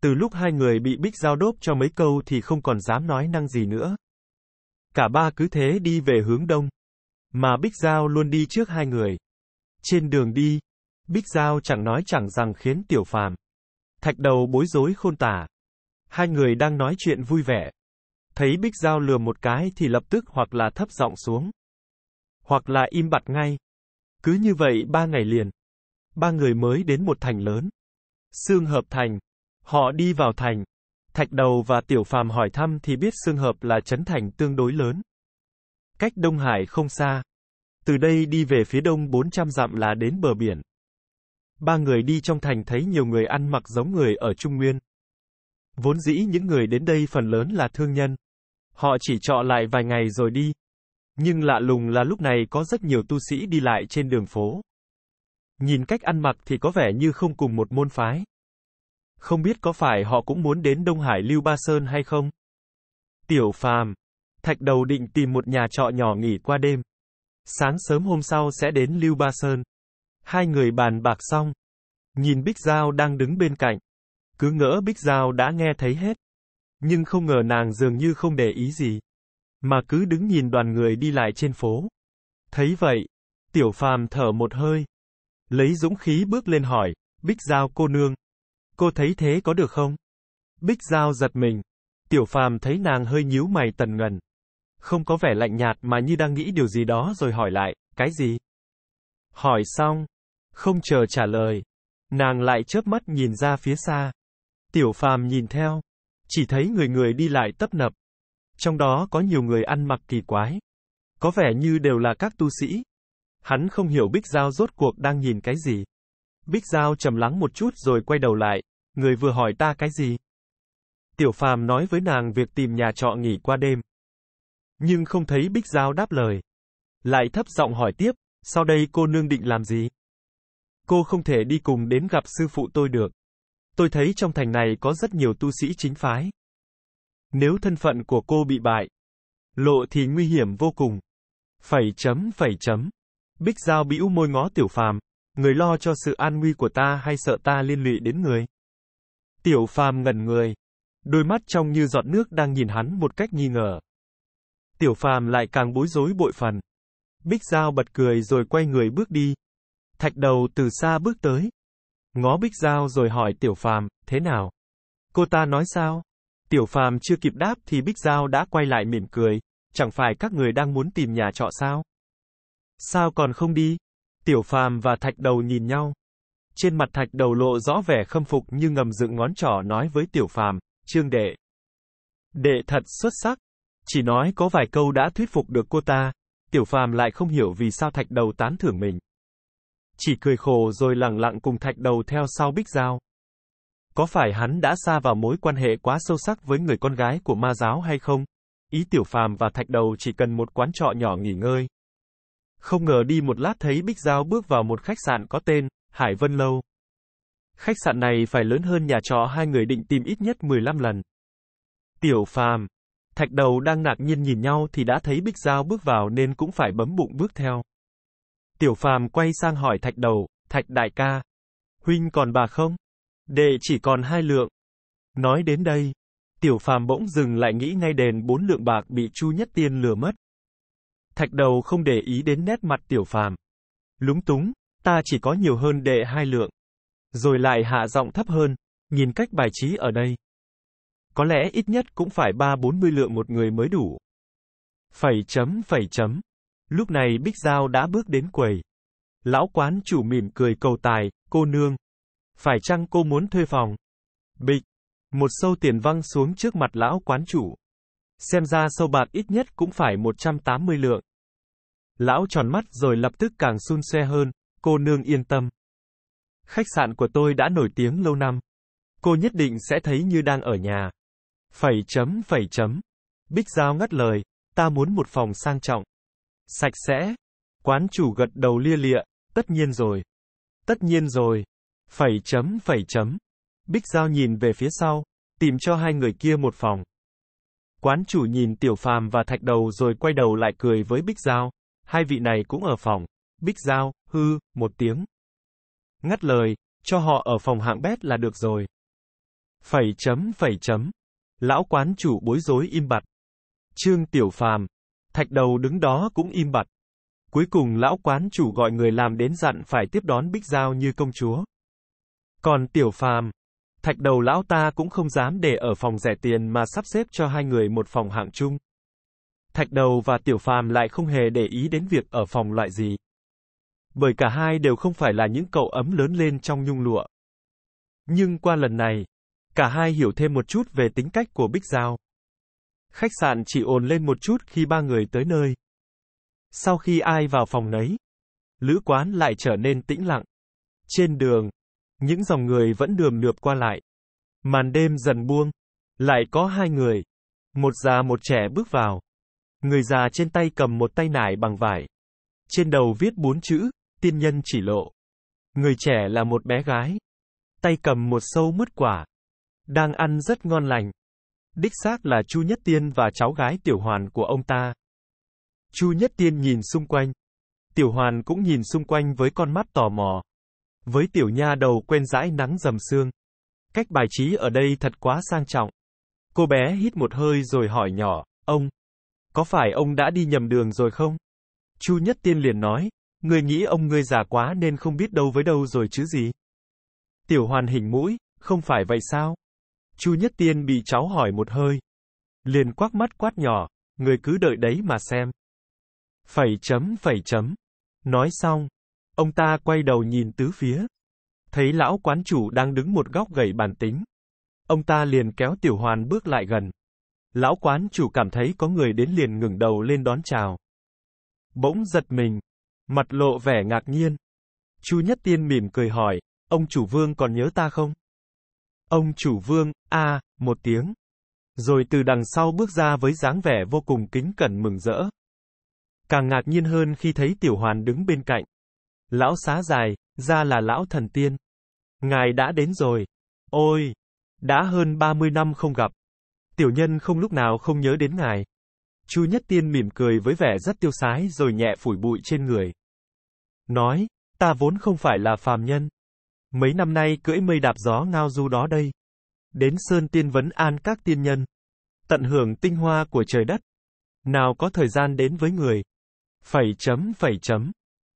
Từ lúc hai người bị Bích Giao đốp cho mấy câu thì không còn dám nói năng gì nữa. Cả ba cứ thế đi về hướng đông. Mà Bích Giao luôn đi trước hai người. Trên đường đi, Bích Giao chẳng nói chẳng rằng khiến Tiểu Phàm Thạch đầu bối rối khôn tả. Hai người đang nói chuyện vui vẻ. Thấy Bích dao lừa một cái thì lập tức hoặc là thấp giọng xuống. Hoặc là im bặt ngay. Cứ như vậy ba ngày liền. Ba người mới đến một thành lớn. Sương hợp thành. Họ đi vào thành. Thạch đầu và tiểu phàm hỏi thăm thì biết Sương hợp là chấn thành tương đối lớn. Cách Đông Hải không xa. Từ đây đi về phía đông 400 dặm là đến bờ biển. Ba người đi trong thành thấy nhiều người ăn mặc giống người ở Trung Nguyên. Vốn dĩ những người đến đây phần lớn là thương nhân. Họ chỉ trọ lại vài ngày rồi đi. Nhưng lạ lùng là lúc này có rất nhiều tu sĩ đi lại trên đường phố. Nhìn cách ăn mặc thì có vẻ như không cùng một môn phái. Không biết có phải họ cũng muốn đến Đông Hải Lưu Ba Sơn hay không? Tiểu Phàm, Thạch Đầu định tìm một nhà trọ nhỏ nghỉ qua đêm. Sáng sớm hôm sau sẽ đến Lưu Ba Sơn. Hai người bàn bạc xong. Nhìn Bích Giao đang đứng bên cạnh. Cứ ngỡ Bích Giao đã nghe thấy hết. Nhưng không ngờ nàng dường như không để ý gì. Mà cứ đứng nhìn đoàn người đi lại trên phố. Thấy vậy, tiểu phàm thở một hơi. Lấy dũng khí bước lên hỏi, Bích Giao cô nương. Cô thấy thế có được không? Bích Giao giật mình. Tiểu phàm thấy nàng hơi nhíu mày tần ngần. Không có vẻ lạnh nhạt mà như đang nghĩ điều gì đó rồi hỏi lại, cái gì? Hỏi xong, không chờ trả lời, nàng lại chớp mắt nhìn ra phía xa. Tiểu phàm nhìn theo, chỉ thấy người người đi lại tấp nập. Trong đó có nhiều người ăn mặc kỳ quái. Có vẻ như đều là các tu sĩ. Hắn không hiểu Bích Giao rốt cuộc đang nhìn cái gì. Bích Giao trầm lắng một chút rồi quay đầu lại, người vừa hỏi ta cái gì. Tiểu phàm nói với nàng việc tìm nhà trọ nghỉ qua đêm. Nhưng không thấy Bích Giao đáp lời. Lại thấp giọng hỏi tiếp, sau đây cô nương định làm gì? cô không thể đi cùng đến gặp sư phụ tôi được. Tôi thấy trong thành này có rất nhiều tu sĩ chính phái. Nếu thân phận của cô bị bại, lộ thì nguy hiểm vô cùng. Phẩy chấm phẩy chấm. Bích Giao bĩu môi ngó tiểu phàm, người lo cho sự an nguy của ta hay sợ ta liên lụy đến người. Tiểu phàm ngẩn người. Đôi mắt trong như giọt nước đang nhìn hắn một cách nghi ngờ. Tiểu phàm lại càng bối rối bội phần. Bích Giao bật cười rồi quay người bước đi, Thạch đầu từ xa bước tới. Ngó bích dao rồi hỏi tiểu phàm, thế nào? Cô ta nói sao? Tiểu phàm chưa kịp đáp thì bích dao đã quay lại mỉm cười. Chẳng phải các người đang muốn tìm nhà trọ sao? Sao còn không đi? Tiểu phàm và thạch đầu nhìn nhau. Trên mặt thạch đầu lộ rõ vẻ khâm phục như ngầm dựng ngón trỏ nói với tiểu phàm, trương đệ. Đệ thật xuất sắc. Chỉ nói có vài câu đã thuyết phục được cô ta. Tiểu phàm lại không hiểu vì sao thạch đầu tán thưởng mình chỉ cười khổ rồi lẳng lặng cùng thạch đầu theo sau Bích Giao. Có phải hắn đã xa vào mối quan hệ quá sâu sắc với người con gái của ma giáo hay không? Ý tiểu phàm và thạch đầu chỉ cần một quán trọ nhỏ nghỉ ngơi. Không ngờ đi một lát thấy Bích Giao bước vào một khách sạn có tên, Hải Vân Lâu. Khách sạn này phải lớn hơn nhà trọ hai người định tìm ít nhất 15 lần. Tiểu phàm, thạch đầu đang ngạc nhiên nhìn nhau thì đã thấy Bích Giao bước vào nên cũng phải bấm bụng bước theo. Tiểu phàm quay sang hỏi thạch đầu, thạch đại ca. Huynh còn bà không? Đệ chỉ còn hai lượng. Nói đến đây, tiểu phàm bỗng dừng lại nghĩ ngay đền bốn lượng bạc bị chu nhất tiên lừa mất. Thạch đầu không để ý đến nét mặt tiểu phàm. Lúng túng, ta chỉ có nhiều hơn đệ hai lượng. Rồi lại hạ giọng thấp hơn, nhìn cách bài trí ở đây. Có lẽ ít nhất cũng phải ba bốn mươi lượng một người mới đủ. Phẩy chấm phẩy chấm. Lúc này Bích Giao đã bước đến quầy. Lão quán chủ mỉm cười cầu tài, cô nương. Phải chăng cô muốn thuê phòng? Bịch. Một sâu tiền văng xuống trước mặt lão quán chủ. Xem ra sâu bạc ít nhất cũng phải 180 lượng. Lão tròn mắt rồi lập tức càng xun xe hơn, cô nương yên tâm. Khách sạn của tôi đã nổi tiếng lâu năm. Cô nhất định sẽ thấy như đang ở nhà. Phẩy chấm phẩy chấm. Bích Giao ngắt lời, ta muốn một phòng sang trọng sạch sẽ. Quán chủ gật đầu lia lịa, tất nhiên rồi. Tất nhiên rồi. Phẩy chấm phẩy chấm. Bích Giao nhìn về phía sau, tìm cho hai người kia một phòng. Quán chủ nhìn Tiểu Phàm và Thạch Đầu rồi quay đầu lại cười với Bích Giao. Hai vị này cũng ở phòng. Bích Giao, hư, một tiếng. Ngắt lời, cho họ ở phòng hạng bét là được rồi. Phẩy chấm phẩy chấm. Lão quán chủ bối rối im bặt. Trương Tiểu Phàm, Thạch đầu đứng đó cũng im bặt. Cuối cùng lão quán chủ gọi người làm đến dặn phải tiếp đón Bích Giao như công chúa. Còn tiểu phàm, thạch đầu lão ta cũng không dám để ở phòng rẻ tiền mà sắp xếp cho hai người một phòng hạng chung. Thạch đầu và tiểu phàm lại không hề để ý đến việc ở phòng loại gì. Bởi cả hai đều không phải là những cậu ấm lớn lên trong nhung lụa. Nhưng qua lần này, cả hai hiểu thêm một chút về tính cách của Bích Giao. Khách sạn chỉ ồn lên một chút khi ba người tới nơi. Sau khi ai vào phòng nấy, lữ quán lại trở nên tĩnh lặng. Trên đường, những dòng người vẫn đường nượp qua lại. Màn đêm dần buông, lại có hai người, một già một trẻ bước vào. Người già trên tay cầm một tay nải bằng vải. Trên đầu viết bốn chữ, tiên nhân chỉ lộ. Người trẻ là một bé gái. Tay cầm một sâu mứt quả. Đang ăn rất ngon lành đích xác là Chu Nhất Tiên và cháu gái Tiểu Hoàn của ông ta. Chu Nhất Tiên nhìn xung quanh. Tiểu Hoàn cũng nhìn xung quanh với con mắt tò mò. Với tiểu nha đầu quen dãi nắng dầm sương. Cách bài trí ở đây thật quá sang trọng. Cô bé hít một hơi rồi hỏi nhỏ, ông, có phải ông đã đi nhầm đường rồi không? Chu Nhất Tiên liền nói, Người nghĩ ông ngươi già quá nên không biết đâu với đâu rồi chứ gì? Tiểu Hoàn hình mũi, không phải vậy sao? Chu Nhất Tiên bị cháu hỏi một hơi. Liền quắc mắt quát nhỏ, người cứ đợi đấy mà xem. Phẩy chấm phẩy chấm. Nói xong, ông ta quay đầu nhìn tứ phía. Thấy lão quán chủ đang đứng một góc gầy bàn tính. Ông ta liền kéo tiểu hoàn bước lại gần. Lão quán chủ cảm thấy có người đến liền ngừng đầu lên đón chào. Bỗng giật mình. Mặt lộ vẻ ngạc nhiên. Chu Nhất Tiên mỉm cười hỏi, ông chủ vương còn nhớ ta không? Ông chủ vương, a một tiếng. Rồi từ đằng sau bước ra với dáng vẻ vô cùng kính cẩn mừng rỡ. Càng ngạc nhiên hơn khi thấy tiểu hoàn đứng bên cạnh. Lão xá dài, ra là lão thần tiên. Ngài đã đến rồi. Ôi! Đã hơn 30 năm không gặp. Tiểu nhân không lúc nào không nhớ đến ngài. Chu Nhất Tiên mỉm cười với vẻ rất tiêu sái rồi nhẹ phủi bụi trên người. Nói, ta vốn không phải là phàm nhân. Mấy năm nay cưỡi mây đạp gió ngao du đó đây. Đến Sơn Tiên vấn an các tiên nhân. Tận hưởng tinh hoa của trời đất. Nào có thời gian đến với người. Phẩy chấm phẩy chấm.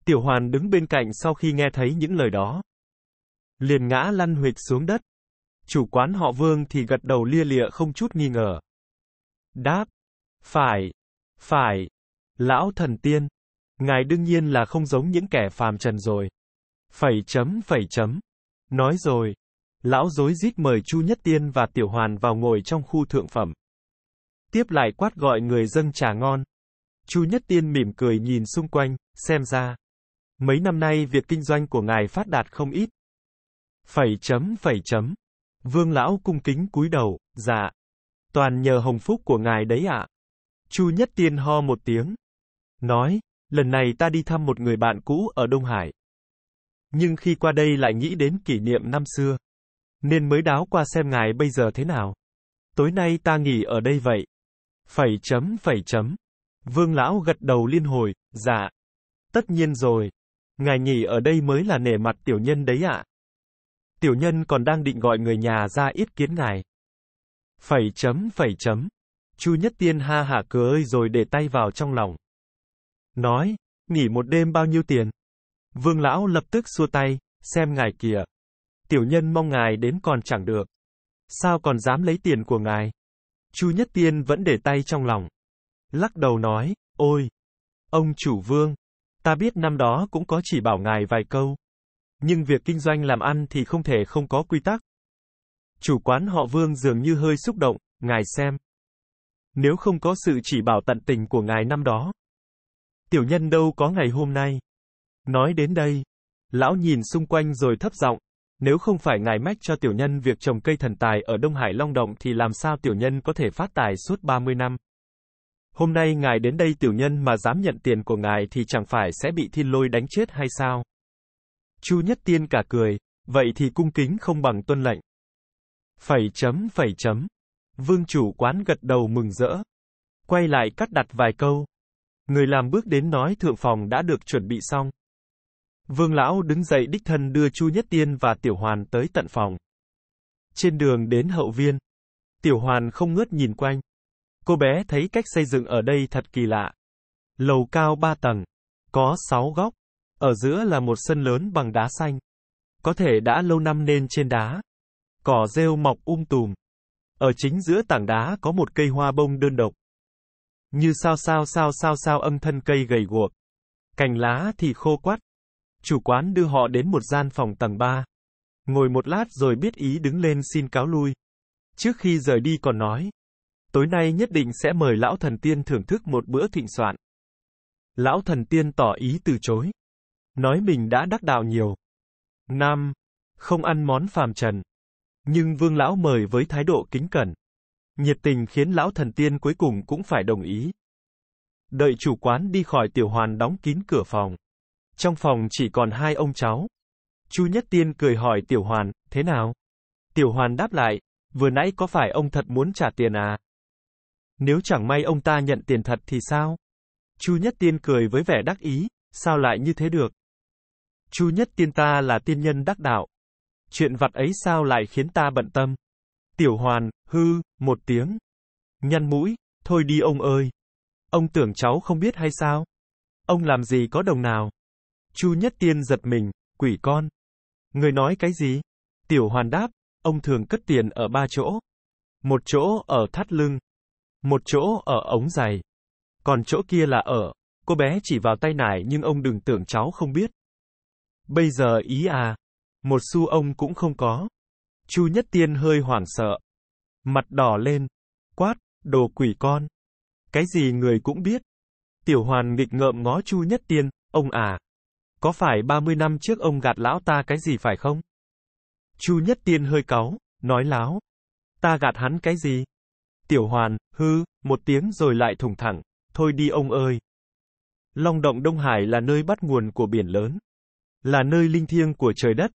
Tiểu Hoàn đứng bên cạnh sau khi nghe thấy những lời đó. Liền ngã lăn huyệt xuống đất. Chủ quán họ Vương thì gật đầu lia lịa không chút nghi ngờ. Đáp. Phải. Phải. Lão thần tiên. Ngài đương nhiên là không giống những kẻ phàm trần rồi. Phẩy chấm phẩy chấm. Nói rồi. Lão rối rít mời Chu Nhất Tiên và Tiểu Hoàn vào ngồi trong khu thượng phẩm. Tiếp lại quát gọi người dân trà ngon. Chu Nhất Tiên mỉm cười nhìn xung quanh, xem ra. Mấy năm nay việc kinh doanh của ngài phát đạt không ít. Phẩy chấm phẩy chấm. Vương lão cung kính cúi đầu, dạ. Toàn nhờ hồng phúc của ngài đấy ạ. Chu Nhất Tiên ho một tiếng. Nói, lần này ta đi thăm một người bạn cũ ở Đông Hải, nhưng khi qua đây lại nghĩ đến kỷ niệm năm xưa. Nên mới đáo qua xem ngài bây giờ thế nào. Tối nay ta nghỉ ở đây vậy. Phẩy chấm phẩy chấm. Vương lão gật đầu liên hồi, dạ. Tất nhiên rồi. Ngài nghỉ ở đây mới là nể mặt tiểu nhân đấy ạ. Tiểu nhân còn đang định gọi người nhà ra ít kiến ngài. Phẩy chấm phẩy chấm. Chu Nhất Tiên ha hả cười ơi rồi để tay vào trong lòng. Nói, nghỉ một đêm bao nhiêu tiền? Vương lão lập tức xua tay, xem ngài kìa. Tiểu nhân mong ngài đến còn chẳng được. Sao còn dám lấy tiền của ngài? Chu Nhất Tiên vẫn để tay trong lòng. Lắc đầu nói, ôi, ông chủ vương, ta biết năm đó cũng có chỉ bảo ngài vài câu. Nhưng việc kinh doanh làm ăn thì không thể không có quy tắc. Chủ quán họ vương dường như hơi xúc động, ngài xem. Nếu không có sự chỉ bảo tận tình của ngài năm đó, tiểu nhân đâu có ngày hôm nay. Nói đến đây, lão nhìn xung quanh rồi thấp giọng, nếu không phải ngài mách cho tiểu nhân việc trồng cây thần tài ở Đông Hải Long Động thì làm sao tiểu nhân có thể phát tài suốt 30 năm. Hôm nay ngài đến đây tiểu nhân mà dám nhận tiền của ngài thì chẳng phải sẽ bị thiên lôi đánh chết hay sao? Chu Nhất Tiên cả cười, vậy thì cung kính không bằng tuân lệnh. Phẩy chấm phẩy chấm. Vương chủ quán gật đầu mừng rỡ. Quay lại cắt đặt vài câu. Người làm bước đến nói thượng phòng đã được chuẩn bị xong. Vương lão đứng dậy đích thân đưa Chu Nhất Tiên và Tiểu Hoàn tới tận phòng. Trên đường đến hậu viên, Tiểu Hoàn không ngớt nhìn quanh. Cô bé thấy cách xây dựng ở đây thật kỳ lạ. Lầu cao ba tầng, có sáu góc, ở giữa là một sân lớn bằng đá xanh. Có thể đã lâu năm nên trên đá, cỏ rêu mọc um tùm. Ở chính giữa tảng đá có một cây hoa bông đơn độc. Như sao sao sao sao sao âm thân cây gầy guộc. Cành lá thì khô quắt, Chủ quán đưa họ đến một gian phòng tầng 3. Ngồi một lát rồi biết ý đứng lên xin cáo lui. Trước khi rời đi còn nói. Tối nay nhất định sẽ mời lão thần tiên thưởng thức một bữa thịnh soạn. Lão thần tiên tỏ ý từ chối. Nói mình đã đắc đạo nhiều. Nam. Không ăn món phàm trần. Nhưng vương lão mời với thái độ kính cẩn. Nhiệt tình khiến lão thần tiên cuối cùng cũng phải đồng ý. Đợi chủ quán đi khỏi tiểu hoàn đóng kín cửa phòng. Trong phòng chỉ còn hai ông cháu. Chu Nhất Tiên cười hỏi Tiểu Hoàn, thế nào? Tiểu Hoàn đáp lại, vừa nãy có phải ông thật muốn trả tiền à? Nếu chẳng may ông ta nhận tiền thật thì sao? Chu Nhất Tiên cười với vẻ đắc ý, sao lại như thế được? Chu Nhất Tiên ta là tiên nhân đắc đạo. Chuyện vặt ấy sao lại khiến ta bận tâm? Tiểu Hoàn, hư, một tiếng. Nhăn mũi, thôi đi ông ơi. Ông tưởng cháu không biết hay sao? Ông làm gì có đồng nào? Chu Nhất Tiên giật mình, quỷ con. Người nói cái gì? Tiểu Hoàn đáp, ông thường cất tiền ở ba chỗ. Một chỗ ở thắt lưng. Một chỗ ở ống giày. Còn chỗ kia là ở. Cô bé chỉ vào tay nải nhưng ông đừng tưởng cháu không biết. Bây giờ ý à. Một xu ông cũng không có. Chu Nhất Tiên hơi hoảng sợ. Mặt đỏ lên. Quát, đồ quỷ con. Cái gì người cũng biết. Tiểu Hoàn nghịch ngợm ngó Chu Nhất Tiên, ông à. Có phải 30 năm trước ông gạt lão ta cái gì phải không? Chu Nhất Tiên hơi cáu, nói láo. Ta gạt hắn cái gì? Tiểu Hoàn, hư, một tiếng rồi lại thủng thẳng. Thôi đi ông ơi. Long động Đông Hải là nơi bắt nguồn của biển lớn. Là nơi linh thiêng của trời đất.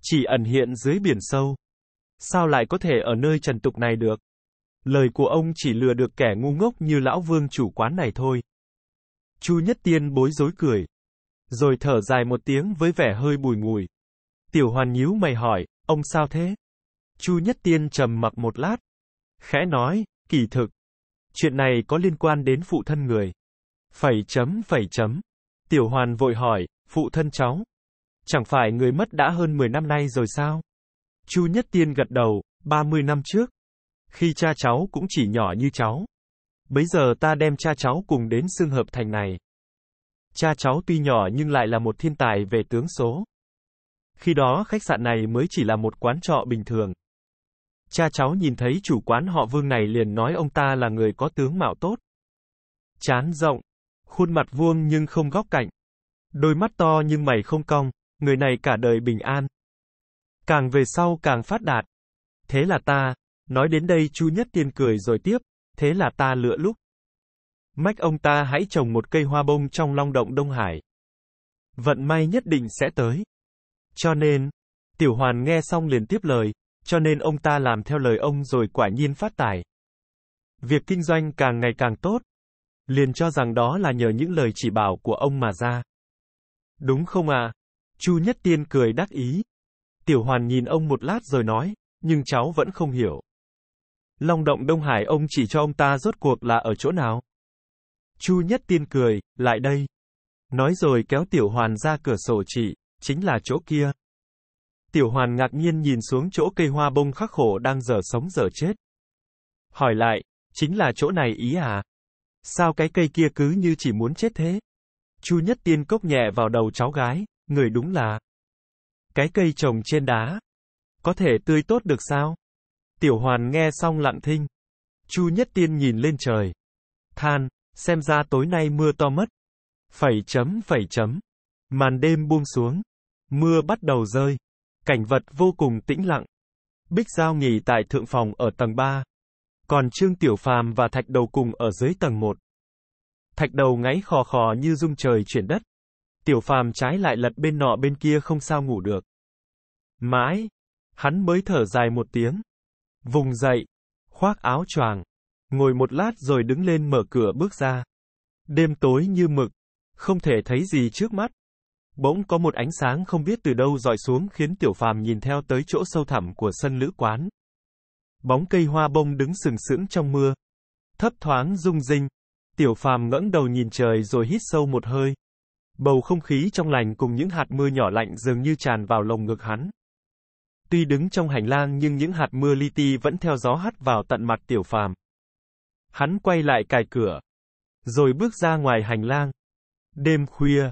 Chỉ ẩn hiện dưới biển sâu. Sao lại có thể ở nơi trần tục này được? Lời của ông chỉ lừa được kẻ ngu ngốc như lão vương chủ quán này thôi. Chu Nhất Tiên bối rối cười, rồi thở dài một tiếng với vẻ hơi bùi ngùi. Tiểu hoàn nhíu mày hỏi, ông sao thế? Chu Nhất Tiên trầm mặc một lát. Khẽ nói, kỳ thực. Chuyện này có liên quan đến phụ thân người. Phẩy chấm phẩy chấm. Tiểu hoàn vội hỏi, phụ thân cháu. Chẳng phải người mất đã hơn 10 năm nay rồi sao? Chu Nhất Tiên gật đầu, 30 năm trước. Khi cha cháu cũng chỉ nhỏ như cháu. Bấy giờ ta đem cha cháu cùng đến xương hợp thành này. Cha cháu tuy nhỏ nhưng lại là một thiên tài về tướng số. Khi đó khách sạn này mới chỉ là một quán trọ bình thường. Cha cháu nhìn thấy chủ quán họ Vương này liền nói ông ta là người có tướng mạo tốt. Chán rộng, khuôn mặt vuông nhưng không góc cạnh. Đôi mắt to nhưng mày không cong, người này cả đời bình an. Càng về sau càng phát đạt. Thế là ta, nói đến đây chú Nhất Tiên cười rồi tiếp, thế là ta lựa lúc. Mách ông ta hãy trồng một cây hoa bông trong long động Đông Hải. Vận may nhất định sẽ tới. Cho nên, Tiểu Hoàn nghe xong liền tiếp lời, cho nên ông ta làm theo lời ông rồi quả nhiên phát tài. Việc kinh doanh càng ngày càng tốt. Liền cho rằng đó là nhờ những lời chỉ bảo của ông mà ra. Đúng không à? Chu Nhất Tiên cười đắc ý. Tiểu Hoàn nhìn ông một lát rồi nói, nhưng cháu vẫn không hiểu. Long động Đông Hải ông chỉ cho ông ta rốt cuộc là ở chỗ nào? Chu Nhất Tiên cười, lại đây. Nói rồi kéo Tiểu Hoàn ra cửa sổ chỉ, chính là chỗ kia. Tiểu Hoàn ngạc nhiên nhìn xuống chỗ cây hoa bông khắc khổ đang dở sống dở chết. Hỏi lại, chính là chỗ này ý à? Sao cái cây kia cứ như chỉ muốn chết thế? Chu Nhất Tiên cốc nhẹ vào đầu cháu gái, người đúng là. Cái cây trồng trên đá. Có thể tươi tốt được sao? Tiểu Hoàn nghe xong lặng thinh. Chu Nhất Tiên nhìn lên trời. Than, xem ra tối nay mưa to mất. Phẩy chấm phẩy chấm. Màn đêm buông xuống. Mưa bắt đầu rơi. Cảnh vật vô cùng tĩnh lặng. Bích Giao nghỉ tại thượng phòng ở tầng 3. Còn Trương Tiểu Phàm và Thạch Đầu cùng ở dưới tầng 1. Thạch Đầu ngáy khò khò như rung trời chuyển đất. Tiểu Phàm trái lại lật bên nọ bên kia không sao ngủ được. Mãi, hắn mới thở dài một tiếng. Vùng dậy, khoác áo choàng, ngồi một lát rồi đứng lên mở cửa bước ra. Đêm tối như mực, không thể thấy gì trước mắt. Bỗng có một ánh sáng không biết từ đâu dọi xuống khiến Tiểu Phàm nhìn theo tới chỗ sâu thẳm của sân lữ quán. Bóng cây hoa bông đứng sừng sững trong mưa, thấp thoáng rung rinh. Tiểu Phàm ngẩng đầu nhìn trời rồi hít sâu một hơi. Bầu không khí trong lành cùng những hạt mưa nhỏ lạnh dường như tràn vào lồng ngực hắn. Tuy đứng trong hành lang nhưng những hạt mưa li ti vẫn theo gió hắt vào tận mặt Tiểu Phàm. Hắn quay lại cài cửa. Rồi bước ra ngoài hành lang. Đêm khuya.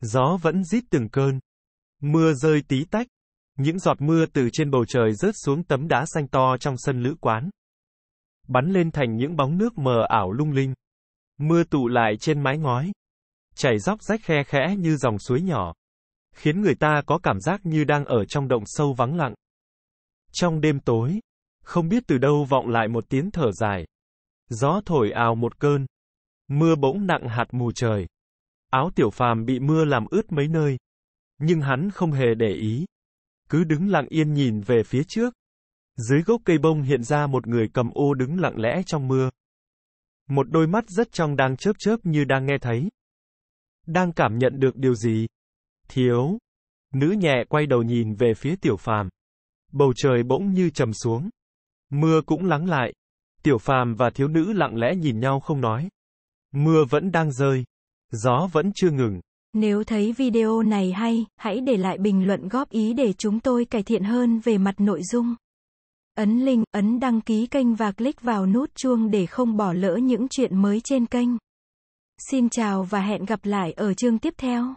Gió vẫn rít từng cơn. Mưa rơi tí tách. Những giọt mưa từ trên bầu trời rớt xuống tấm đá xanh to trong sân lữ quán. Bắn lên thành những bóng nước mờ ảo lung linh. Mưa tụ lại trên mái ngói. Chảy dốc rách khe khẽ như dòng suối nhỏ. Khiến người ta có cảm giác như đang ở trong động sâu vắng lặng. Trong đêm tối, không biết từ đâu vọng lại một tiếng thở dài. Gió thổi ào một cơn. Mưa bỗng nặng hạt mù trời. Áo tiểu phàm bị mưa làm ướt mấy nơi. Nhưng hắn không hề để ý. Cứ đứng lặng yên nhìn về phía trước. Dưới gốc cây bông hiện ra một người cầm ô đứng lặng lẽ trong mưa. Một đôi mắt rất trong đang chớp chớp như đang nghe thấy. Đang cảm nhận được điều gì? Thiếu. Nữ nhẹ quay đầu nhìn về phía tiểu phàm. Bầu trời bỗng như trầm xuống. Mưa cũng lắng lại. Tiểu phàm và thiếu nữ lặng lẽ nhìn nhau không nói. Mưa vẫn đang rơi. Gió vẫn chưa ngừng. Nếu thấy video này hay, hãy để lại bình luận góp ý để chúng tôi cải thiện hơn về mặt nội dung. Ấn link, ấn đăng ký kênh và click vào nút chuông để không bỏ lỡ những chuyện mới trên kênh. Xin chào và hẹn gặp lại ở chương tiếp theo.